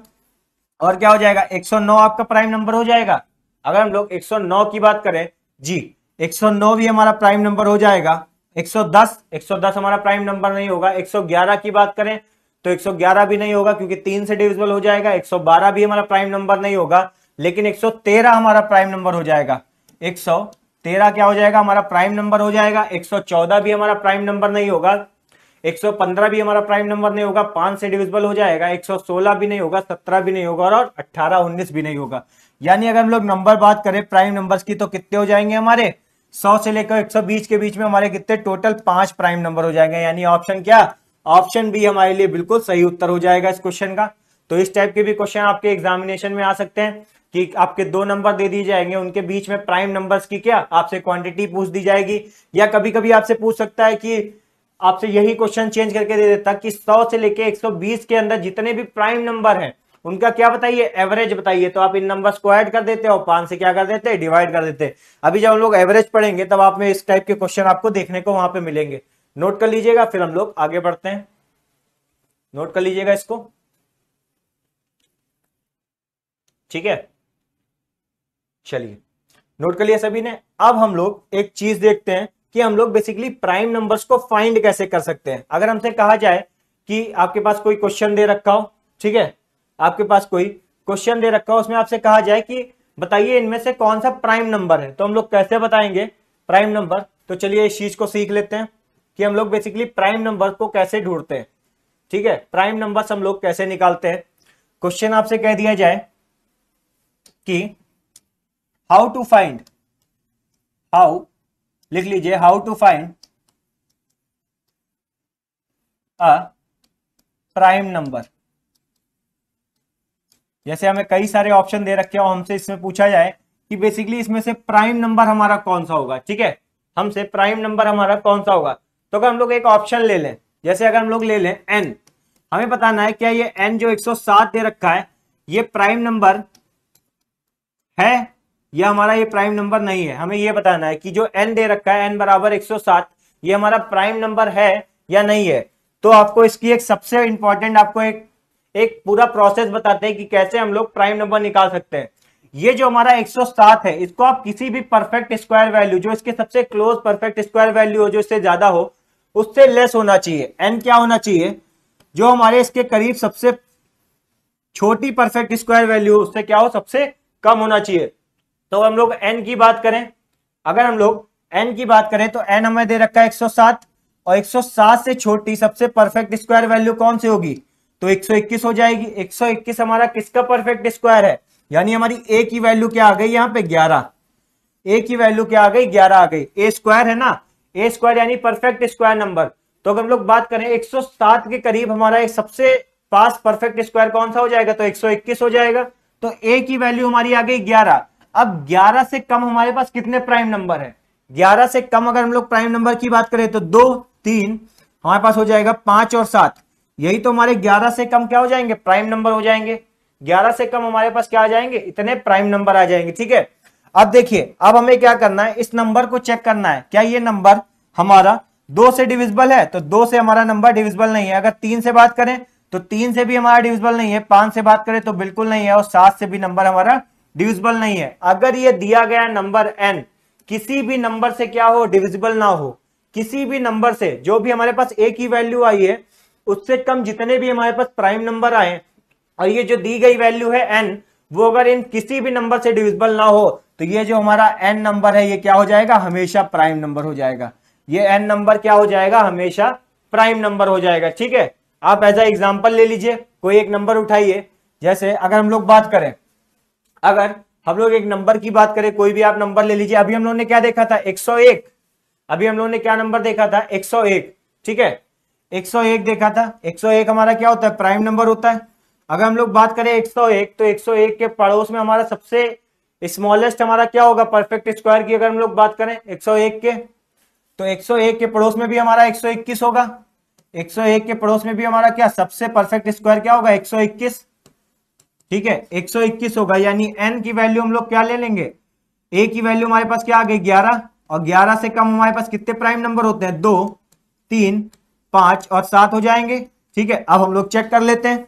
और क्या हो जाएगा 109 आपका प्राइम नंबर हो जाएगा अगर हम लोग 109 की बात करें जी 109 भी हमारा प्राइम नंबर हो जाएगा 110 110 हमारा प्राइम नंबर नहीं होगा 111 की बात करें तो 111 भी नहीं होगा क्योंकि तीन से डिविजल हो जाएगा 112 भी हमारा प्राइम नंबर नहीं होगा लेकिन 113 हमारा प्राइम नंबर हो जाएगा 113 क्या हो जाएगा हमारा प्राइम नंबर हो जाएगा 114 भी हमारा प्राइम नंबर नहीं होगा 115 भी हमारा प्राइम नंबर नहीं होगा पांच से डिविजिबल हो जाएगा 116 भी नहीं होगा 17 भी नहीं होगा और 18 19 भी नहीं होगा यानी अगर हम लोग नंबर बात करें प्राइम नंबर की तो कितने हो जाएंगे हमारे सौ से लेकर बीस के बीच में हमारे कितने टोटल पांच प्राइम नंबर हो जाएंगे यानी ऑप्शन क्या ऑप्शन बी हमारे लिए बिल्कुल सही उत्तर हो जाएगा इस क्वेश्चन का तो इस टाइप के भी क्वेश्चन आपके एग्जामिनेशन में आ सकते हैं कि आपके दो नंबर दे दिए जाएंगे उनके बीच में प्राइम नंबर्स की क्या आपसे क्वांटिटी पूछ दी जाएगी या कभी कभी आपसे पूछ सकता है कि आपसे यही क्वेश्चन चेंज करके दे देता कि 100 से लेके 120 के अंदर जितने भी प्राइम नंबर हैं उनका क्या बताइए एवरेज बताइए तो आप इन नंबर्स को ऐड कर देते और पांच से क्या कर देते डिवाइड कर देते अभी जब हम लोग एवरेज पढ़ेंगे तब आप में इस टाइप के क्वेश्चन आपको देखने को वहां पर मिलेंगे नोट कर लीजिएगा फिर हम लोग आगे बढ़ते हैं नोट कर लीजिएगा इसको ठीक है चलिए नोट कर लिया सभी ने अब हम लोग एक चीज देखते हैं कि हम लोग बेसिकली प्राइम नंबर्स को फाइंड कैसे कर सकते हैं अगर हमसे कहा जाए कि आपके पास कोई क्वेश्चन दे रखा हो ठीक है आपके पास कोई क्वेश्चन दे रखा हो उसमें आपसे कहा जाए कि बताइए इनमें से कौन सा प्राइम नंबर है तो हम लोग कैसे बताएंगे प्राइम नंबर तो चलिए इस चीज को सीख लेते हैं कि हम लोग बेसिकली प्राइम नंबर को कैसे ढूंढते हैं ठीक है प्राइम नंबर हम लोग कैसे निकालते हैं क्वेश्चन आपसे कह दिया जाए कि हाउ टू फाइंड हाउ लिख लीजिए how to find a prime number जैसे हमें कई सारे ऑप्शन दे रखे हो हमसे इसमें पूछा जाए कि बेसिकली इसमें से प्राइम नंबर हमारा कौन सा होगा ठीक है हमसे प्राइम नंबर हमारा कौन सा होगा तो अगर हम लोग एक ऑप्शन ले लें जैसे अगर हम लोग ले लें एन हमें बताना है क्या ये एन जो 107 दे रखा है ये प्राइम नंबर है ये हमारा ये प्राइम नंबर नहीं है हमें ये बताना है कि जो एन दे रखा है एन बराबर सात ये हमारा प्राइम नंबर है या नहीं है तो आपको इसकी एक सबसे इंपॉर्टेंट आपको एक एक पूरा प्रोसेस बताते हैं कि कैसे हम लोग प्राइम नंबर निकाल सकते हैं ये जो हमारा 107 है इसको आप किसी भी परफेक्ट स्क्वायर वैल्यू जो इसके सबसे क्लोज परफेक्ट स्क्वायर वैल्यू हो जो इससे ज्यादा हो उससे लेस होना चाहिए एन क्या होना चाहिए जो हमारे इसके करीब सबसे छोटी परफेक्ट स्क्वायर वैल्यू उससे क्या हो सबसे कम होना चाहिए तो हम लोग एन की बात करें अगर हम लोग एन की बात करें तो एन हमें दे रखा है 107 और 107 से छोटी सबसे परफेक्ट स्क्वायर वैल्यू कौन सी होगी तो 121 हो जाएगी 121 हमारा किसका परफेक्ट स्क्वायर है यानी हमारी ए की वैल्यू क्या आ गई यहाँ पे 11 ए की वैल्यू क्या आ गई 11 आ गई ए स्क्वायर है ना ए स्क्वायर यानी परफेक्ट स्क्वायर नंबर तो अगर हम लोग बात करें 107 के करीब हमारा एक सबसे पास परफेक्ट स्क्वायर कौन सा हो जाएगा तो 121 हो जाएगा तो ए की वैल्यू हमारी आ गई ग्यारह अब 11 से कम हमारे पास कितने प्राइम नंबर है 11 से कम अगर हम लोग प्राइम नंबर की बात करें तो दो तीन हमारे पास हो जाएगा पांच और सात यही तो हमारे 11 से कम क्या हो जाएंगे प्राइम नंबर हो जाएंगे 11 से कम हमारे पास क्या आ जाएंगे इतने प्राइम नंबर आ जाएंगे ठीक है अब देखिए अब हमें क्या करना है इस नंबर को चेक करना है क्या ये नंबर हमारा दो से डिविजिबल है तो दो से हमारा नंबर डिविजिबल नहीं है अगर तीन से बात करें तो तीन से भी हमारा डिविजिबल नहीं है पांच से बात करें तो बिल्कुल नहीं है और सात से भी नंबर हमारा डिविजिबल नहीं है अगर ये दिया गया नंबर एन किसी भी नंबर से क्या हो डिविजिबल ना हो किसी भी नंबर से जो भी हमारे पास ए की वैल्यू आई है उससे कम जितने भी हमारे पास प्राइम नंबर आए और ये जो दी गई वैल्यू है एन वो अगर इन किसी भी नंबर से डिविजिबल ना हो तो ये जो हमारा एन नंबर है ये क्या हो जाएगा हमेशा प्राइम नंबर हो जाएगा ये एन नंबर क्या हो जाएगा हमेशा प्राइम नंबर हो जाएगा ठीक है आप एज एग्जाम्पल ले लीजिए कोई एक नंबर उठाइए जैसे अगर हम लोग बात करें अगर हम लोग एक नंबर की बात करें कोई भी आप नंबर ले लीजिए अभी हम लोगों ने क्या देखा था 101 अभी हम लोगों ने क्या नंबर देखा था 101 ठीक है 101 देखा था 101 हमारा क्या होता है प्राइम नंबर होता है अगर हम लोग बात करें 101 तो 101 के पड़ोस में हमारा सबसे स्मॉलेस्ट हमारा क्या होगा परफेक्ट स्क्वायर की अगर हम लोग बात करें एक के तो एक के पड़ोस में भी हमारा एक होगा एक के पड़ोस में भी हमारा क्या सबसे परफेक्ट स्क्वायर क्या होगा एक ठीक है 121 होगा यानी एन की वैल्यू हम लोग क्या ले लेंगे ए की वैल्यू हमारे पास क्या आ गई ग्यारह और ग्यारह से कम हमारे पास कितने प्राइम नंबर होते हैं दो तीन पांच और सात हो जाएंगे ठीक है अब हम लोग चेक कर लेते हैं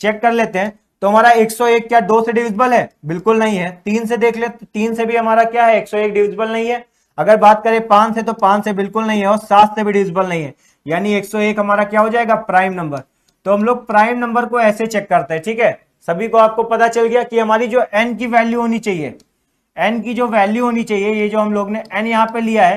चेक कर लेते हैं तो हमारा 101 क्या दो से डिविजिबल है बिल्कुल नहीं है तीन से देख लेते तीन से भी हमारा क्या है 101 डिविजिबल नहीं है अगर बात करें पांच से तो पांच से बिल्कुल नहीं है और सात से भी डिविजिबल नहीं है यानी 101 हमारा क्या हो जाएगा प्राइम नंबर तो हम लोग प्राइम नंबर को ऐसे चेक करते हैं ठीक है सभी को आपको पता चल गया कि हमारी जो एन की वैल्यू होनी चाहिए एन की जो वैल्यू होनी चाहिए ये जो हम लोग ने एन यहाँ पे लिया है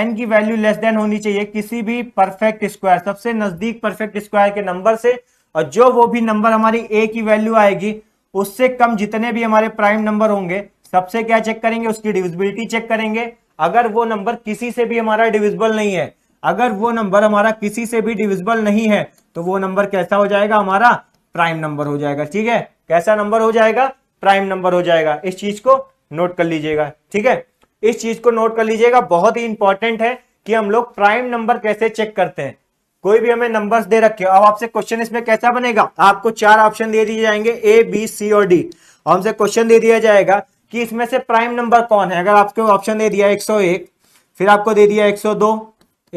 एन की वैल्यू लेस देन होनी चाहिए किसी भी परफेक्ट स्क्वायर सबसे नजदीक परफेक्ट स्क्वायर के नंबर से और जो वो भी नंबर हमारी ए की वैल्यू आएगी उससे कम जितने भी हमारे प्राइम नंबर होंगे सबसे क्या चेक करेंगे उसकी डिविजिबिलिटी चेक करेंगे अगर वो नंबर किसी से भी हमारा डिविजिबल नहीं है अगर वो नंबर हमारा किसी से भी डिविजिबल नहीं है तो वो नंबर कैसा हो जाएगा हमारा प्राइम नंबर हो जाएगा ठीक है कैसा नंबर हो जाएगा प्राइम नंबर हो जाएगा इस चीज को नोट कर लीजिएगा ठीक है इस चीज को नोट कर लीजिएगा बहुत ही इंपॉर्टेंट है कि हम लोग प्राइम नंबर कैसे चेक करते हैं कोई भी हमें नंबर्स दे रखे अब आपसे क्वेश्चन इसमें कैसा बनेगा आपको चार ऑप्शन दे दिए जाएंगे ए बी सी और डी और हमसे क्वेश्चन दे दिया जाएगा कि इसमें से प्राइम नंबर कौन है अगर आपको ऑप्शन दे दिया 101 फिर आपको दे दिया 102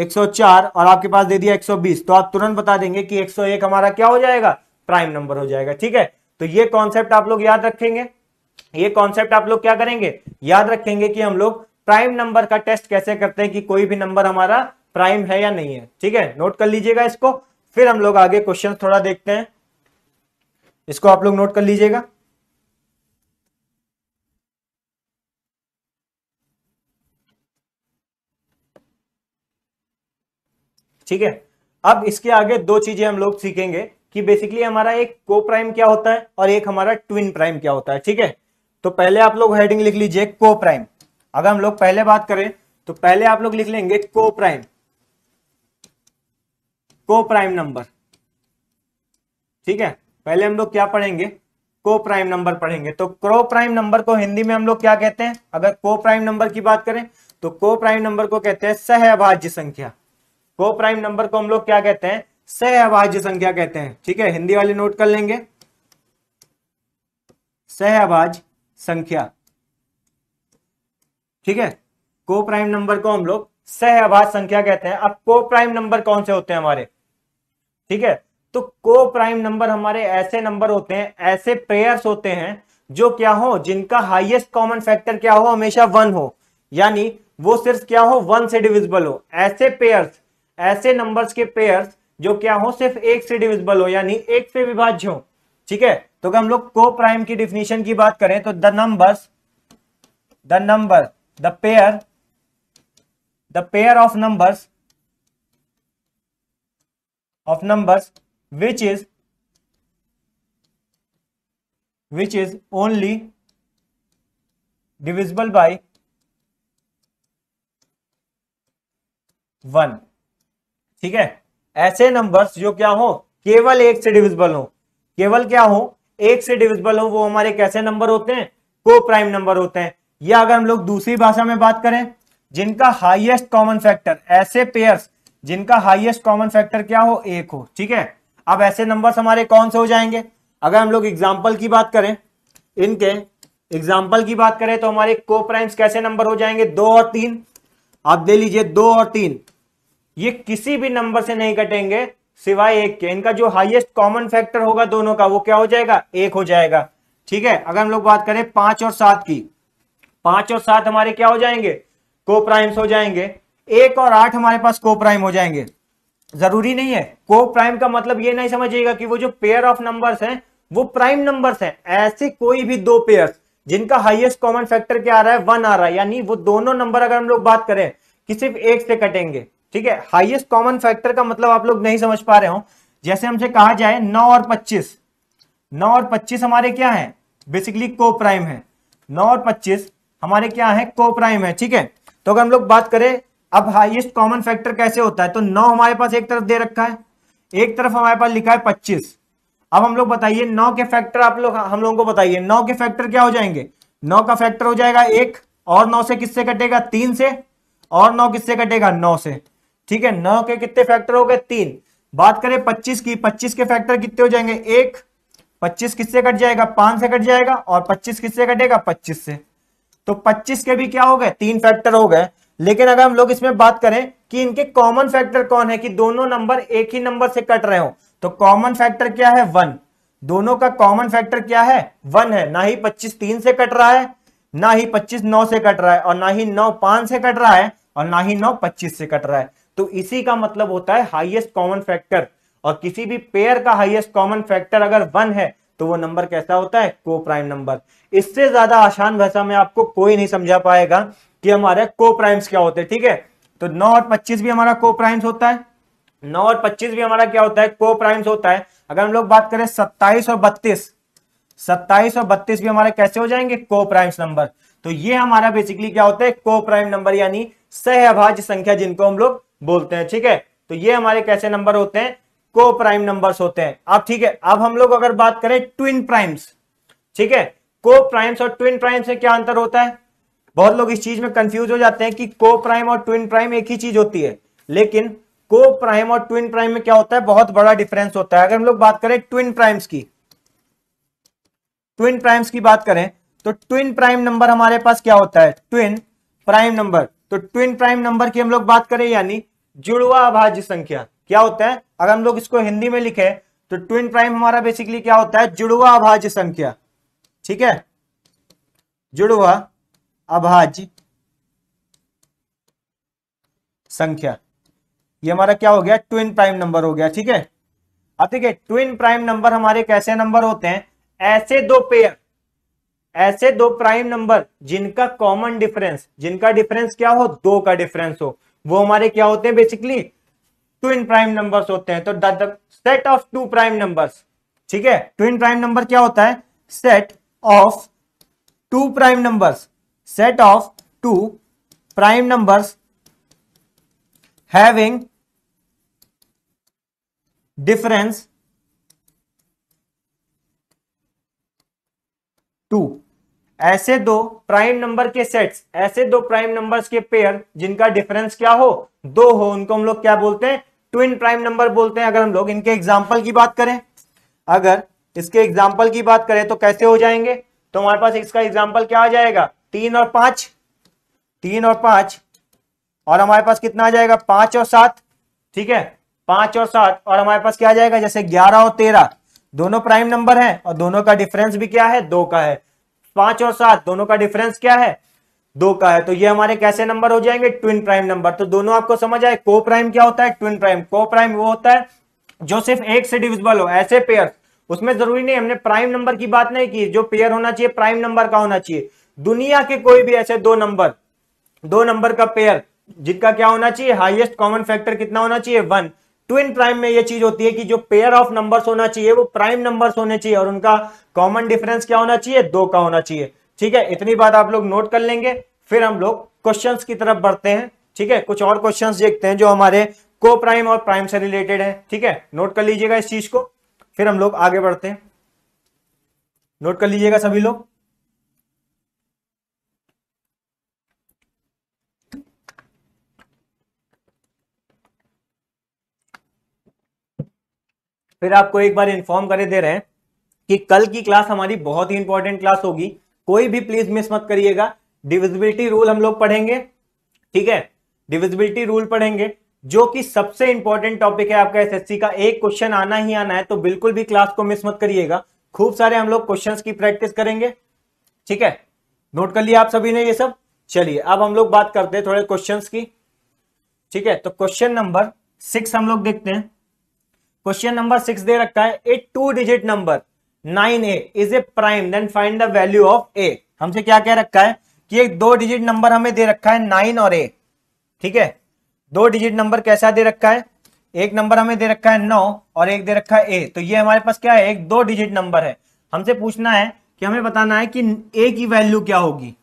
104 और आपके पास दे दिया 120 तो आप तुरंत बता देंगे कि 101 हमारा क्या हो जाएगा प्राइम नंबर हो जाएगा ठीक है तो ये कॉन्सेप्ट आप लोग याद रखेंगे ये कॉन्सेप्ट आप लोग क्या करेंगे याद रखेंगे कि हम लोग प्राइम नंबर का टेस्ट कैसे करते हैं कि कोई भी नंबर हमारा प्राइम है या नहीं है ठीक है नोट कर लीजिएगा इसको फिर हम लोग आगे क्वेश्चन थोड़ा देखते हैं इसको आप लोग नोट कर लीजिएगा ठीक है अब इसके आगे दो चीजें हम लोग सीखेंगे कि बेसिकली हमारा एक को प्राइम क्या होता है और एक हमारा ट्विन प्राइम क्या होता है ठीक है तो पहले आप लोग हेडिंग लिख लीजिए को प्राइम अगर हम लोग पहले बात करें तो पहले आप लोग लिख लेंगे को प्राइम को प्राइम नंबर ठीक है पहले हम लोग क्या पढ़ेंगे को प्राइम नंबर पढ़ेंगे तो क्रो प्राइम नंबर को हिंदी में हम लोग क्या कहते हैं अगर को प्राइम नंबर की बात करें तो को प्राइम नंबर को कहते हैं सहभाज्य संख्या को प्राइम नंबर को हम लोग क्या कहते हैं सह अभाज्य संख्या कहते हैं ठीक है हिंदी वाले नोट कर लेंगे सह सहअभाज संख्या ठीक है को प्राइम नंबर को हम लोग सह सहअभाज संख्या कहते हैं अब को प्राइम नंबर कौन से होते हैं हमारे ठीक है तो को प्राइम नंबर हमारे ऐसे नंबर होते हैं ऐसे पेयर्स होते हैं जो क्या हो जिनका हाईएस्ट कॉमन फैक्टर क्या हो हमेशा वन हो यानी वो सिर्फ क्या हो वन से डिविजिबल हो ऐसे पेयर्स ऐसे नंबर्स के पेयर्स जो क्या हो सिर्फ एक से डिविजिबल हो यानी एक से विभाज्य हो ठीक है तो अगर हम लोग को प्राइम की डिफिनेशन की बात करें तो the numbers the number the pair the pair of numbers of numbers which is which is only divisible by one ठीक है ऐसे नंबर्स जो क्या हो केवल एक से डिविजिबल हो केवल क्या हो एक से डिविजिबल हो वो हमारे कैसे नंबर होते हैं को प्राइम नंबर होते हैं या अगर हम लोग दूसरी भाषा में बात करें जिनका हाइएस्ट कॉमन फैक्टर ऐसे पेयर जिनका हाइएस्ट कॉमन फैक्टर क्या हो एक हो ठीक है अब ऐसे नंबर हमारे कौन से हो जाएंगे अगर हम लोग एग्जाम्पल की बात करें इनके एग्जाम्पल की बात करें तो हमारे को प्राइम्स कैसे नंबर हो जाएंगे दो और तीन आप दे लीजिए दो और तीन ये किसी भी नंबर से नहीं कटेंगे सिवाय एक के इनका जो हाईएस्ट कॉमन फैक्टर होगा दोनों का वो क्या हो जाएगा एक हो जाएगा ठीक है अगर हम लोग बात करें पांच और सात की पांच और सात हमारे क्या हो जाएंगे को प्राइम्स हो जाएंगे एक और आठ हमारे पास को प्राइम हो जाएंगे जरूरी नहीं है को प्राइम का मतलब ये नहीं समझिएगा कि वो जो पेयर ऑफ नंबर है वो प्राइम नंबर है ऐसे कोई भी दो पेयर जिनका हाइएस्ट कॉमन फैक्टर क्या आ रहा है वन आ रहा है यानी वो दोनों नंबर अगर हम लोग बात करें कि सिर्फ एक से कटेंगे ठीक है हाईएस्ट कॉमन फैक्टर का मतलब आप लोग नहीं समझ पा रहे हो जैसे हमसे कहा जाए नौ और पच्चीस नौ और पच्चीस हमारे क्या है बेसिकली को प्राइम है नौ और पच्चीस हमारे क्या है को प्राइम है ठीक है तो अगर हम लोग बात करें अब हाईएस्ट कॉमन फैक्टर कैसे होता है तो नौ हमारे पास एक तरफ दे रखा है एक तरफ हमारे पास लिखा है पच्चीस अब हम लोग बताइए नौ के फैक्टर आप लोग हम लोगों को बताइए नौ के फैक्टर क्या हो जाएंगे नौ का फैक्टर हो जाएगा एक और नौ से किससे कटेगा तीन से और नौ किससे कटेगा नौ से ठीक है नौ के कितने फैक्टर हो गए तीन बात करें पच्चीस की पच्चीस के फैक्टर कितने हो जाएंगे एक पच्चीस किससे कट जाएगा पांच से कट जाएगा और पच्चीस किससे कटेगा पच्चीस से तो पच्चीस के भी क्या हो गए तीन फैक्टर हो गए लेकिन अगर हम लोग इसमें बात करें कि इनके कॉमन फैक्टर कौन है कि दोनों नंबर एक ही नंबर से कट रहे हो तो कॉमन फैक्टर क्या है वन दोनों का कॉमन फैक्टर क्या है वन है ना ही पच्चीस तीन से कट रहा है ना ही पच्चीस नौ से कट रहा है और ना ही नौ पांच से कट रहा है और ना ही नौ पच्चीस से कट रहा है तो इसी का मतलब होता है हाइएस्ट कॉमन फैक्टर और किसी भी पेयर का हाइएस्ट कॉमन फैक्टर अगर वन है तो वो नंबर कैसा होता है को प्राइम नंबर इससे ज्यादा आसान भाषा में आपको कोई नहीं समझा पाएगा कि हमारे को प्राइम्स क्या होते हैं ठीक है तो नौ और पच्चीस भी हमारा को प्राइम्स होता है नौ और पच्चीस भी हमारा क्या होता है को प्राइम्स होता है अगर हम लोग बात करें सत्ताईस और बत्तीस सत्ताईस और बत्तीस भी हमारे कैसे हो जाएंगे को प्राइम्स नंबर तो ये हमारा बेसिकली क्या होता है को प्राइम नंबर यानी सहअभाज्य संख्या जिनको हम लोग बोलते हैं ठीक है तो ये हमारे कैसे नंबर होते हैं को प्राइम नंबर होते हैं अब ठीक है अब हम लोग अगर बात करें ट्विन प्राइम्स ठीक है को प्राइम्स और ट्विन प्राइम्स में क्या अंतर होता है बहुत लोग इस चीज में कंफ्यूज हो जाते हैं कि को प्राइम और ट्विन प्राइम एक ही चीज होती है लेकिन को प्राइम और ट्विन प्राइम में क्या होता है बहुत बड़ा डिफरेंस होता है अगर हम लोग बात करें ट्विन प्राइम्स की ट्विन प्राइम्स की बात करें तो ट्विन प्राइम नंबर हमारे पास क्या होता है ट्विन प्राइम नंबर तो ट्विन प्राइम नंबर की हम लोग बात करें यानी जुड़वा अभाज्य संख्या क्या होता है अगर हम लोग इसको हिंदी में लिखे तो ट्विन प्राइम हमारा बेसिकली क्या होता है जुड़वा अभाज्य संख्या ठीक है जुड़वा अभाज्य संख्या ये हमारा क्या हो गया ट्विन प्राइम नंबर हो गया ठीक है अब ठीक है ट्विन प्राइम नंबर हमारे कैसे नंबर होते हैं ऐसे दो पेयर ऐसे दो प्राइम नंबर जिनका कॉमन डिफरेंस जिनका डिफरेंस क्या हो दो का डिफरेंस हो वो हमारे क्या होते हैं बेसिकली ट्विन प्राइम नंबर्स होते हैं तो set of two prime numbers ठीक है ट्विन प्राइम नंबर क्या होता है set of two prime numbers set of two prime numbers having difference two ऐसे दो प्राइम नंबर के सेट्स ऐसे दो प्राइम नंबर्स के पेयर जिनका डिफरेंस क्या हो दो हो उनको हम लोग क्या बोलते हैं ट्विन प्राइम नंबर बोलते हैं अगर हम लोग इनके एग्जाम्पल की बात करें अगर इसके एग्जाम्पल की बात करें तो कैसे हो जाएंगे तो हमारे पास इसका एग्जाम्पल क्या आ जाएगा तीन और पांच तीन और पांच और हमारे पास कितना आ जाएगा पांच और सात ठीक है पांच और सात और हमारे पास क्या आ जाएगा जैसे ग्यारह और तेरह दोनों प्राइम नंबर हैं और दोनों का डिफरेंस भी क्या है दो का है पांच और सात दोनों का डिफरेंस क्या है दो का है तो ये हमारे कैसे नंबर हो जाएंगे ट्विन प्राइम नंबर तो दोनों आपको समझ आए को प्राइम क्या होता है ट्विन प्राइम को प्राइम वो होता है जो सिर्फ एक से डिविजिबल हो ऐसे पेयर उसमें जरूरी नहीं हमने प्राइम नंबर की बात नहीं की जो पेयर होना चाहिए प्राइम नंबर का होना चाहिए दुनिया के कोई भी ऐसे दो नंबर दो नंबर का पेयर जिनका क्या होना चाहिए हाईएस्ट कॉमन फैक्टर कितना होना चाहिए वन ट्विन प्राइम में यह चीज होती है कि जो पेयर ऑफ नंबर्स होना चाहिए वो प्राइम नंबर्स होने चाहिए और उनका कॉमन डिफरेंस क्या होना चाहिए दो का होना चाहिए ठीक है इतनी बात आप लोग नोट कर लेंगे फिर हम लोग क्वेश्चन की तरफ बढ़ते हैं ठीक है कुछ और क्वेश्चन देखते हैं जो हमारे को प्राइम और प्राइम से रिलेटेड है ठीक है नोट कर लीजिएगा इस चीज को फिर हम लोग आगे बढ़ते हैं नोट कर लीजिएगा सभी लोग फिर आपको एक बार इन्फॉर्म करे दे रहे हैं कि कल की क्लास हमारी बहुत ही इंपॉर्टेंट क्लास होगी कोई भी प्लीज मिस मत करिएगा डिविजिबिलिटी रूल हम लोग पढ़ेंगे ठीक है डिविजिबिलिटी रूल पढ़ेंगे जो कि सबसे इंपॉर्टेंट टॉपिक है आपका एसएससी का एक क्वेश्चन आना ही आना है तो बिल्कुल भी क्लास को मिस मत करिएगा खूब सारे हम लोग क्वेश्चंस की प्रैक्टिस करेंगे ठीक है नोट कर लिया आप सभी ने ये सब चलिए अब हम लोग बात करते हैं थोड़े क्वेश्चंस की ठीक है तो क्वेश्चन नंबर सिक्स हम लोग देखते हैं क्वेश्चन नंबर सिक्स दे रखा है a two digit number nine A is a prime then find the value of A हमसे क्या कह रखा है कि एक दो डिजिट नंबर हमें दे रखा है नाइन और ए ठीक है दो डिजिट नंबर कैसा दे रखा है एक नंबर हमें दे रखा है नौ और एक दे रखा है ए तो ये हमारे पास क्या है एक दो डिजिट नंबर है हमसे पूछना है कि हमें बताना है कि ए की वैल्यू क्या होगी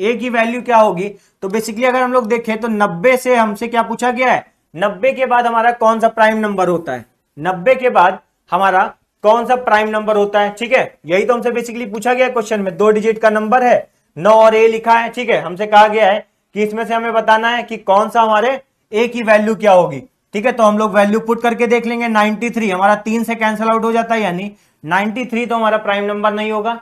ए की वैल्यू क्या होगी तो बेसिकली अगर हम लोग देखें तो नब्बे से हमसे क्या पूछा गया है नब्बे के बाद हमारा कौन सा प्राइम नंबर होता है नब्बे के बाद हमारा कौन सा प्राइम नंबर होता है ठीक है यही तो हमसे बेसिकली पूछा गया क्वेश्चन में दो डिजिट का नंबर है नौ और ए लिखा है ठीक है हमसे कहा गया है कि इसमें से हमें बताना है कि कौन सा हमारे ए की वैल्यू क्या होगी ठीक है तो हम लोग वैल्यू पुट करके देख लेंगे 93 हमारा तीन से कैंसल आउट हो जाता है यानी 93 तो हमारा प्राइम नंबर नहीं होगा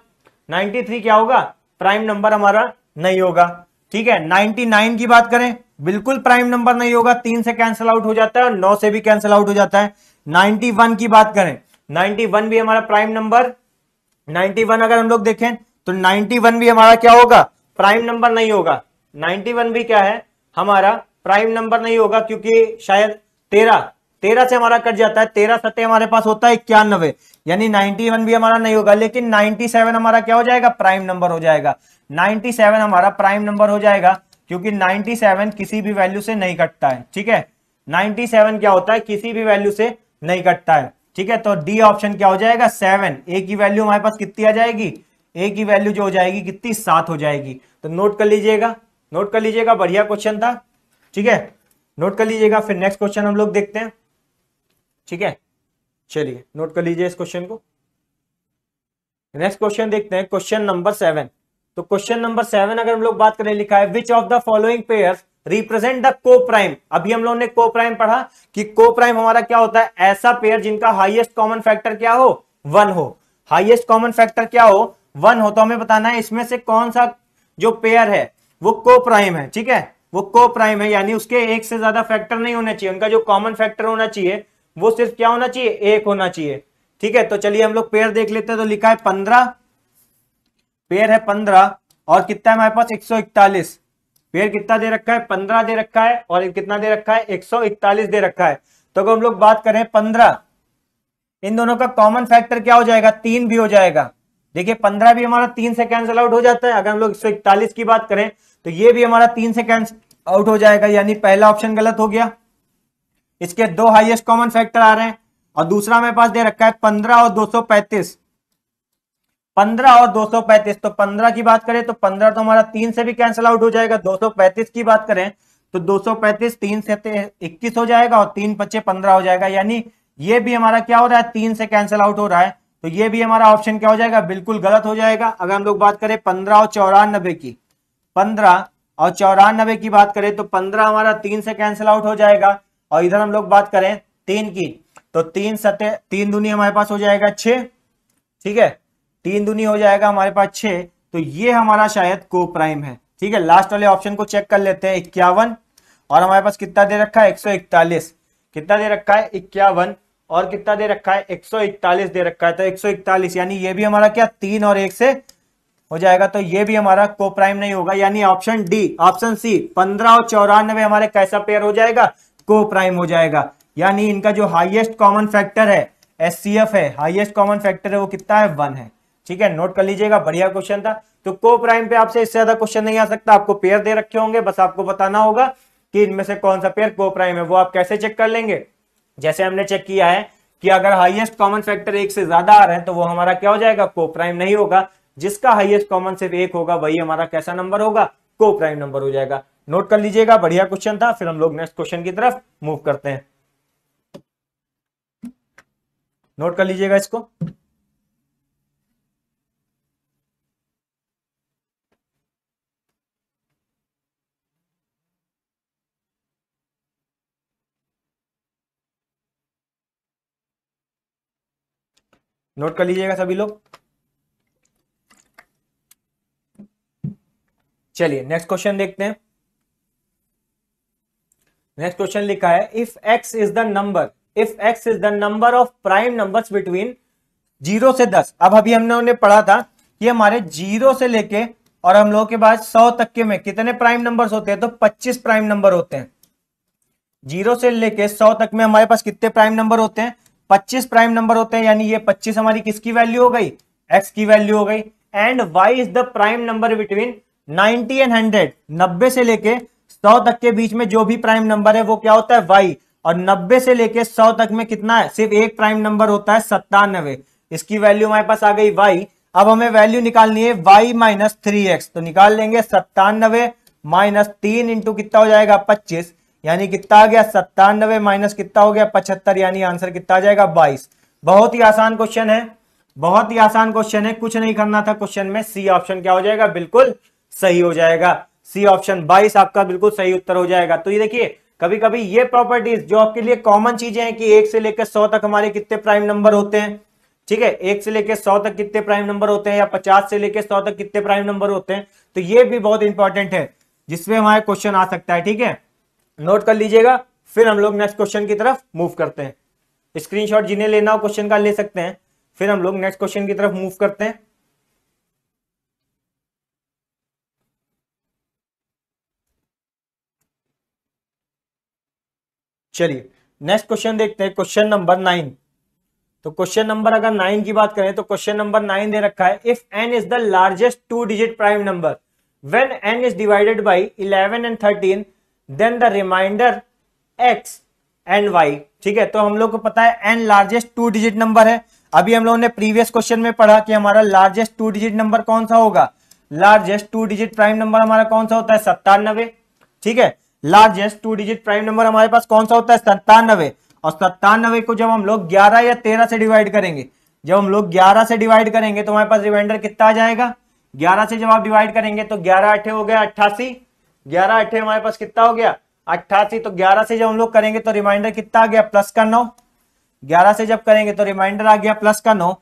93 क्या होगा प्राइम नंबर हमारा नहीं होगा ठीक है 99 की बात करें बिल्कुल प्राइम नंबर नहीं होगा तीन से कैंसिल आउट हो जाता है और नौ से भी कैंसिल आउट हो जाता है 91 की बात करें 91 भी हमारा प्राइम नंबर 91 अगर हम लोग देखें तो 91 भी हमारा क्या होगा प्राइम नंबर नहीं होगा 91 भी क्या है हमारा प्राइम नंबर नहीं होगा क्योंकि शायद तेरह तेरह से हमारा कट जाता है तेरह सत्य हमारे पास होता है इक्यानवे यानी 91 भी हमारा नहीं होगा लेकिन 97 हमारा क्या हो जाएगा प्राइम नंबर हो जाएगा 97 हमारा प्राइम नंबर हो जाएगा क्योंकि 97 किसी भी वैल्यू से नहीं कटता है ठीक है 97 क्या होता है किसी भी वैल्यू से नहीं कटता है ठीक है तो डी ऑप्शन क्या हो जाएगा सेवन ए की वैल्यू हमारे पास कितनी आ जाएगी ए की वैल्यू जो हो जाएगी कितनी सात हो जाएगी तो नोट कर लीजिएगा नोट कर लीजिएगा बढ़िया क्वेश्चन था ठीक है नोट कर लीजिएगा फिर नेक्स्ट क्वेश्चन हम लोग देखते हैं ठीक है चलिए नोट कर लीजिए इस क्वेश्चन को नेक्स्ट क्वेश्चन देखते हैं क्वेश्चन नंबर सेवन तो क्वेश्चन नंबर सेवन अगर हम लोग बात करें लिखा है which of the following pair represent the coprime अभी हम लोगों ने को प्राइम पढ़ा कि को प्राइम हमारा क्या होता है ऐसा पेयर जिनका हाइएस्ट कॉमन फैक्टर क्या हो वन हो हाइएस्ट कॉमन फैक्टर क्या हो वन हो तो हमें बताना है इसमें से कौन सा जो पेयर है वो को प्राइम है ठीक है वो को प्राइम है यानी उसके एक से ज्यादा फैक्टर नहीं होना चाहिए उनका जो कॉमन फैक्टर होना चाहिए वो सिर्फ क्या होना चाहिए एक होना चाहिए ठीक है तो चलिए हम लोग पेयर देख लेते हैं तो लिखा है पंद्रह पेयर है पंद्रह और कितना है हमारे पास एक सौ इकतालीस पेयर कितना दे रखा है पंद्रह दे रखा है और कितना दे रखा है एक सौ इकतालीस दे रखा है तो अगर हम लोग बात करें पंद्रह इन दोनों का कॉमन फैक्टर क्या हो जाएगा तीन भी हो जाएगा देखिए पंद्रह भी हमारा तीन से कैंसिल आउट हो जाता है अगर हम लोग एक की बात करें तो ये भी हमारा तीन से कैंसिल आउट हो जाएगा यानी पहला ऑप्शन गलत हो गया इसके दो हाइएस्ट कॉमन फैक्टर आ रहे हैं और दूसरा मेरे पास दे रखा है पंद्रह और दो सौ पैंतीस पंद्रह और दो सौ पैंतीस तो पंद्रह की बात करें तो पंद्रह तो हमारा तीन से भी कैंसिल आउट हो जाएगा दो सौ पैंतीस की बात करें तो दो सौ पैंतीस तीन से इक्कीस हो जाएगा और तीन पच्चे पंद्रह हो जाएगा यानी ये भी हमारा क्या हो रहा है तीन से कैंसिल आउट हो रहा है तो ये भी हमारा ऑप्शन क्या हो जाएगा बिल्कुल गलत हो जाएगा अगर हम लोग बात करें पंद्रह और चौरानबे की पंद्रह और चौरानबे की बात करें तो पंद्रह हमारा तीन से कैंसिल आउट हो जाएगा और इधर हम लोग बात करें तीन की तो तीन सतह तीन दुनिया हमारे पास हो जाएगा छ ठीक है तीन दुनी हो जाएगा हमारे पास छह तो ये हमारा शायद को प्राइम है ठीक है लास्ट वाले ऑप्शन को चेक कर लेते हैं इक्यावन और हमारे पास कितना दे रखा है इकतालीस कितना दे रखा है इक्यावन और कितना दे रखा है इकतालीस दे रखा है तो 141 यानी ये भी हमारा क्या तीन और एक से हो जाएगा तो ये भी हमारा को प्राइम नहीं होगा यानी ऑप्शन डी ऑप्शन सी पंद्रह और चौरानवे हमारे कैसा पेयर हो जाएगा को प्राइम हो जाएगा यानी इनका जो हाईएस्ट कॉमन फैक्टर है एस है हाईएस्ट कॉमन फैक्टर है वो कितना है वन है ठीक है नोट कर लीजिएगा बढ़िया क्वेश्चन था तो को प्राइम पे आपसे इससे ज्यादा क्वेश्चन नहीं आ सकता आपको पेयर दे रखे होंगे बस आपको बताना होगा कि इनमें से कौन सा पेयर को प्राइम है वो आप कैसे चेक कर लेंगे जैसे हमने चेक किया है कि अगर हाइएस्ट कॉमन फैक्टर एक से ज्यादा आ रहे हैं तो वो हमारा क्या हो जाएगा को प्राइम नहीं होगा जिसका हाइएस्ट कॉमन सिर्फ एक होगा वही हमारा कैसा नंबर होगा को प्राइम नंबर हो जाएगा नोट कर लीजिएगा बढ़िया क्वेश्चन था फिर हम लोग नेक्स्ट क्वेश्चन की तरफ मूव करते हैं नोट कर लीजिएगा इसको नोट कर लीजिएगा सभी लोग चलिए नेक्स्ट क्वेश्चन देखते हैं नेक्स्ट क्वेश्चन लिखा है if x is the number if x is the number of prime numbers between zero से दस अब अभी हमने पढ़ा था कि हमारे जीरो से लेके और हम लोगों के पास सौ तक के में कितने प्राइम नंबर्स होते हैं तो पच्चीस प्राइम नंबर होते हैं जीरो से लेके सौ तक में हमारे पास कितने प्राइम नंबर होते हैं 25 प्राइम नंबर होते हैं यानी ये 25 हमारी किसकी वैल्यू हो गई x की वैल्यू हो गई and y is the prime number between 90 and 100 90 से लेके 100 तक के बीच में जो भी प्राइम नंबर है वो क्या होता है y और 90 से लेके 100 तक में कितना है सिर्फ एक प्राइम नंबर होता है सत्तानवे इसकी वैल्यू हमारे पास आ गई वाई अब हमें वैल्यू निकालनी है वाई माइनस थ्री तो निकाल लेंगे सत्तानवे माइनस तीन इंटू कितना हो जाएगा पच्चीस यानी कितना आ गया सत्तानवे माइनस कितना हो गया पचहत्तर यानी आंसर कितना आ जाएगा बाईस बहुत ही आसान क्वेश्चन है बहुत ही आसान क्वेश्चन है कुछ नहीं करना था क्वेश्चन में सी ऑप्शन क्या हो जाएगा बिल्कुल सही हो जाएगा सी ऑप्शन बाईस आपका बिल्कुल सही उत्तर हो जाएगा तो ये देखिए कभी कभी ये प्रॉपर्टीज जो आपके लिए कॉमन चीजें हैं कि एक से लेकर सौ तक हमारे कितने प्राइम नंबर होते हैं ठीक है एक से लेकर सौ तक कितने प्राइम नंबर होते हैं या पचास से लेकर सौ तक कितने प्राइम नंबर होते हैं तो ये भी बहुत इंपॉर्टेंट है जिसमें हमारे क्वेश्चन आ सकता है ठीक है नोट कर लीजिएगा फिर हम लोग नेक्स्ट क्वेश्चन की तरफ मूव करते हैं स्क्रीनशॉट जिन्हें लेना हो क्वेश्चन का ले सकते हैं फिर हम लोग नेक्स्ट क्वेश्चन की तरफ मूव करते हैं चलिए नेक्स्ट क्वेश्चन देखते हैं क्वेश्चन नंबर नाइन तो क्वेश्चन नंबर अगर नाइन की बात करें तो क्वेश्चन नंबर नाइन दे रखा है if n is the largest two digit prime number when n is divided by eleven and thirteen then the remainder x and y ठीक है तो हम लोग को पता है n largest two digit number है अभी हम लोगों ने प्रीवियस क्वेश्चन में पढ़ा कि हमारा लार्जेस्ट टू डिजिट नंबर कौन सा होगा largest two digit prime number हमारा कौन सा होता है सत्तानवे ठीक है largest two digit prime number हमारे पास कौन सा होता है सत्तानवे और सत्तानवे को जब हम लोग ग्यारह या तेरह से डिवाइड करेंगे जब हम लोग ग्यारह से डिवाइड करेंगे तो हमारे पास रिमाइंडर कितना आ जाएगा ग्यारह से जब आप डिवाइड करेंगे तो ग्यारह अठे हो गया अट्ठासी ग्यारह अठे हमारे पास कितना हो गया अट्ठासी तो ग्यारह से जब हम लोग करेंगे तो रिमाइंडर कितना आ गया प्लस का नौ ग्यारह से जब करेंगे तो रिमाइंडर आ गया प्लस का नौ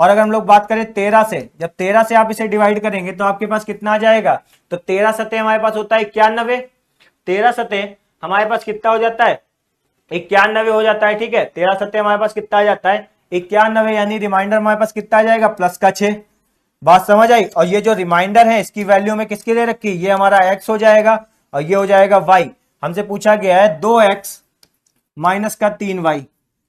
और अगर हम लोग बात करें तेरह से जब तेरह से आप इसे डिवाइड करेंगे तो आपके पास कितना आ जाएगा तो तेरह सतह हमारे पास होता है इक्यानबे तेरह सतह हमारे पास कितना हो जाता है इक्यानबे हो जाता है ठीक है तेरह सतह हमारे पास कितना आ जाता है इक्यानबे यानी रिमाइंडर हमारे पास कितना आ जाएगा प्लस का छह बात समझ आई और ये जो रिमाइंडर है इसकी वैल्यू में किसके दे रखी ये हमारा एक्स हो जाएगा और ये हो जाएगा वाई हमसे पूछा गया है दो एक्स माइनस का तीन वाई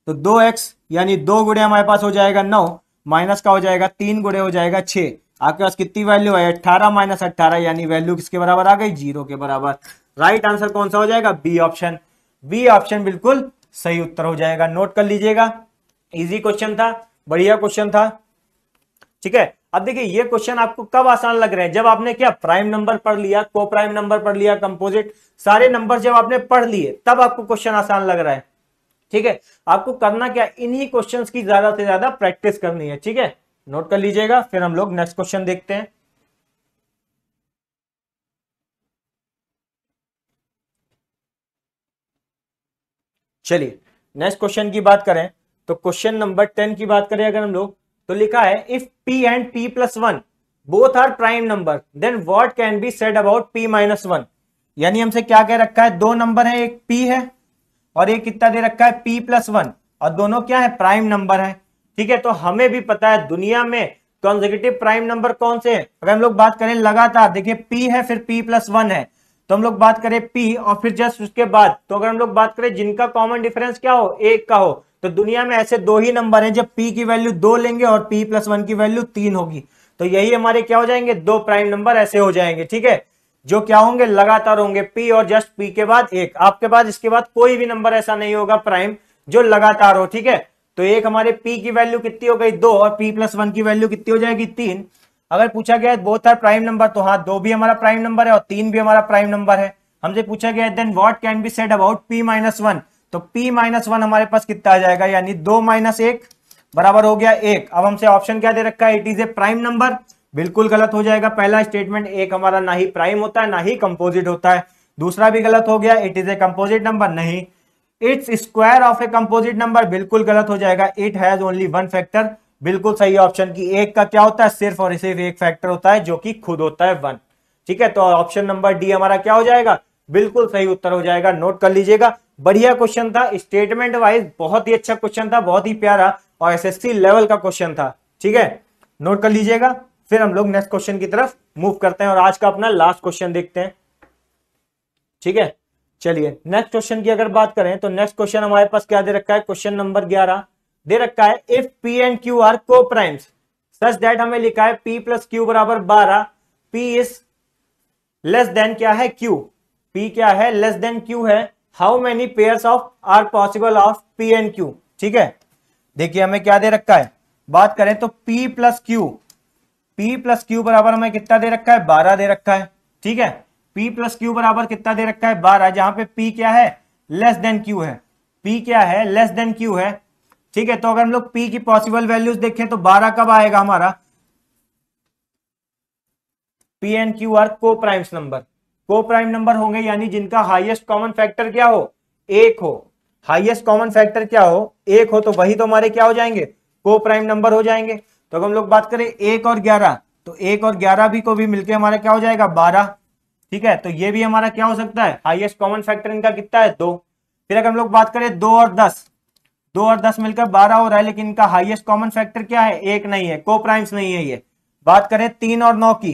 तो दो एक्स यानी दो गुड़े हमारे पास हो जाएगा नौ माइनस का हो जाएगा तीन गुड़े हो जाएगा छह आपके पास कितनी वैल्यू है अट्ठारह माइनस अट्ठारह यानी वैल्यू किसके बराबर आ गई जीरो के बराबर राइट आंसर कौन सा हो जाएगा बी ऑप्शन बी ऑप्शन बिल्कुल सही उत्तर हो जाएगा नोट कर लीजिएगा इजी क्वेश्चन था बढ़िया क्वेश्चन था ठीक है अब देखिए ये क्वेश्चन आपको कब आसान लग रहे हैं जब आपने क्या प्राइम नंबर पढ़ लिया को प्राइम नंबर पढ़ लिया कंपोजिट सारे नंबर जब आपने पढ़ लिए तब आपको क्वेश्चन आसान लग रहा है ठीक है आपको करना क्या इन्हीं क्वेश्चन की ज्यादा से ज्यादा प्रैक्टिस करनी है ठीक है नोट कर लीजिएगा फिर हम लोग नेक्स्ट क्वेश्चन देखते हैं चलिए नेक्स्ट क्वेश्चन की बात करें तो क्वेश्चन नंबर टेन की बात करें अगर हम लोग तो लिखा है if p and p plus one both are prime number then what can be said about p minus one यानी हमसे क्या कह रखा है दो नंबर है एक p है और एक कितना दे रखा है p प्लस वन और दोनों क्या है प्राइम नंबर है ठीक है तो हमें भी पता है दुनिया में कॉन्जिक्यूटिव प्राइम नंबर कौन से हैं अगर हम लोग बात करें लगातार देखिए p है फिर p प्लस वन है तो हम लोग बात करें p और फिर जस्ट उसके बाद तो अगर हम लोग बात करें जिनका कॉमन डिफरेंस क्या हो एक का हो तो दुनिया में ऐसे दो ही नंबर हैं जब p की वैल्यू दो लेंगे और p प्लस वन की वैल्यू तीन होगी तो यही हमारे क्या हो जाएंगे दो प्राइम नंबर ऐसे हो जाएंगे ठीक है जो क्या होंगे लगातार होंगे p और जस्ट p के बाद एक आपके पास इसके बाद कोई भी नंबर ऐसा नहीं होगा प्राइम जो लगातार हो ठीक है तो एक हमारे p की वैल्यू कितनी हो गई दो और पी प्लस वन की वैल्यू कितनी हो जाएगी तीन अगर पूछा गया है बोथ आर प्राइम नंबर तो हाँ दो भी हमारा प्राइम नंबर है और तीन भी हमारा प्राइम नंबर है हमसे पूछा गया then what can be said about p minus one तो p माइनस वन हमारे पास कितना आ जाएगा यानी दो माइनस एक बराबर हो गया एक अब हमसे ऑप्शन क्या दे रखा है it is a prime number बिल्कुल गलत हो जाएगा पहला स्टेटमेंट एक हमारा ना ही प्राइम होता है ना ही कंपोजिट होता है दूसरा भी गलत हो गया it is a composite number नहीं it's square of a composite number बिल्कुल गलत हो जाएगा it has only one factor बिल्कुल सही ऑप्शन की एक का क्या होता है सिर्फ और सिर्फ एक फैक्टर होता है जो कि खुद होता है वन ठीक है तो ऑप्शन नंबर डी हमारा क्या हो जाएगा बिल्कुल सही उत्तर हो जाएगा नोट कर लीजिएगा बढ़िया क्वेश्चन था स्टेटमेंट वाइज बहुत ही अच्छा क्वेश्चन था बहुत ही प्यारा और एसएससी लेवल का क्वेश्चन था ठीक है नोट कर लीजिएगा फिर हम लोग नेक्स्ट क्वेश्चन की तरफ मूव करते हैं और आज का अपना लास्ट क्वेश्चन देखते हैं ठीक है चलिए नेक्स्ट क्वेश्चन की अगर बात करें तो नेक्स्ट क्वेश्चन हमारे पास क्या दे रखा है क्वेश्चन नंबर ग्यारह दे रखा है if p and Q are coprimes such that हमें लिखा है पी प्लस क्यू बराबर बारह पी इज लेस देन क्या है क्यू पी क्या है लेस देन क्यू है how many pair of are possible of p and q ठीक है देखिए हमें क्या दे रखा है बात करें तो p plus q p plus q बराबर हमें कितना दे रखा है बारह दे रखा है ठीक है पी प्लस क्यू बराबर कितना दे रखा है बारह जहां पे पी क्या है लेस देन क्यू है पी क्या है लेस देन क्यू है ठीक है तो अगर हम लोग पी की पॉसिबल वैल्यूज देखें तो बारह कब आएगा हमारा p and Q are coprimes number coprime number होंगे यानी जिनका हाईएस्ट कॉमन फैक्टर क्या हो एक हो हाईएस्ट कॉमन फैक्टर क्या हो एक हो तो वही तो हमारे क्या हो जाएंगे को प्राइम नंबर हो जाएंगे तो अगर हम लोग बात करें एक और ग्यारह तो एक और ग्यारह भी को भी मिलकर हमारा क्या हो जाएगा बारह ठीक है तो ये भी हमारा क्या हो सकता है हाईएस्ट कॉमन फैक्टर इनका कितना है दो फिर अगर हम लोग बात करें दो और दस दो और दस मिलकर बारह हो रहा है लेकिन इनका हाईएस्ट कॉमन फैक्टर क्या है एक नहीं है को प्राइम्स नहीं है ये बात करें तीन और नौ की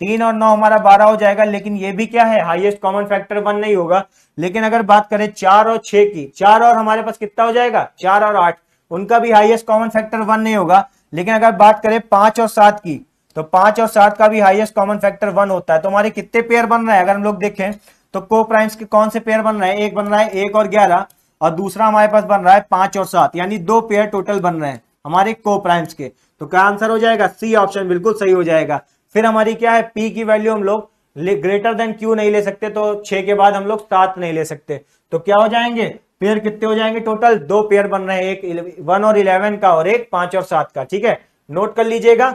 तीन और नौ हमारा बारह हो जाएगा लेकिन ये भी क्या है हाईएस्ट कॉमन फैक्टर वन नहीं होगा लेकिन अगर बात करें चार और छह की चार और हमारे पास कितना हो जाएगा चार और आठ उनका भी हाईएस्ट कॉमन फैक्टर वन नहीं होगा लेकिन अगर बात करें पांच और सात की तो पांच और सात का भी हाईएस्ट कॉमन फैक्टर वन होता है तो हमारे कितने पेयर बन रहे हैं अगर हम लोग देखें तो को प्राइम्स के कौन से पेयर बन रहे हैं एक बन रहा है एक और ग्यारह और दूसरा हमारे पास बन रहा है पांच और सात यानी दो पेयर टोटल बन रहे हैं हमारे को प्राइम्स के तो क्या आंसर हो जाएगा सी ऑप्शन बिल्कुल सही हो जाएगा फिर हमारी क्या है पी की वैल्यू हम लोग ग्रेटर देन क्यू नहीं ले सकते तो छह के बाद हम लोग सात नहीं ले सकते तो क्या हो जाएंगे पेयर कितने हो जाएंगे टोटल दो पेयर बन रहे हैं एक वन और इलेवन का और एक पांच और सात का ठीक है नोट कर लीजिएगा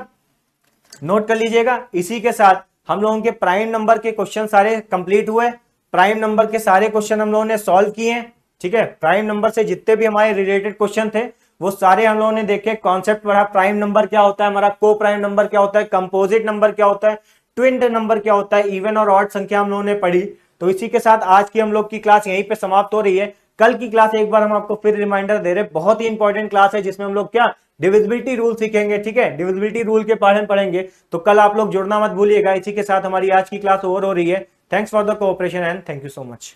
नोट कर लीजिएगा इसी के साथ हम लोगों के प्राइम नंबर के क्वेश्चन सारे कंप्लीट हुए प्राइम नंबर के सारे क्वेश्चन हम लोगों ने सॉल्व किए ठीक है प्राइम नंबर से जितने भी हमारे रिलेटेड क्वेश्चन थे वो सारे हम लोगों ने देखे कॉन्सेप्ट पढ़ा प्राइम नंबर क्या होता है हमारा को प्राइम नंबर क्या होता है कंपोजिट नंबर क्या होता है ट्विंट नंबर क्या होता है इवन और ऑड संख्या हम लोगों ने पढ़ी तो इसी के साथ आज की हम लोग की क्लास यहीं पे समाप्त हो रही है कल की क्लास एक बार हम आपको फिर रिमाइंडर दे रहे बहुत ही इंपॉर्टेंट क्लास है जिसमें हम लोग क्या डिविजिबिलिटी रूल सीखेंगे ठीक है डिविजिबिलिटी रूल के पाठन पढ़ेंगे तो कल आप लोग जुड़ना मत भूलिएगा इसी के साथ हमारी आज की क्लास ओवर हो रही है thanks for the cooperation and thank you so much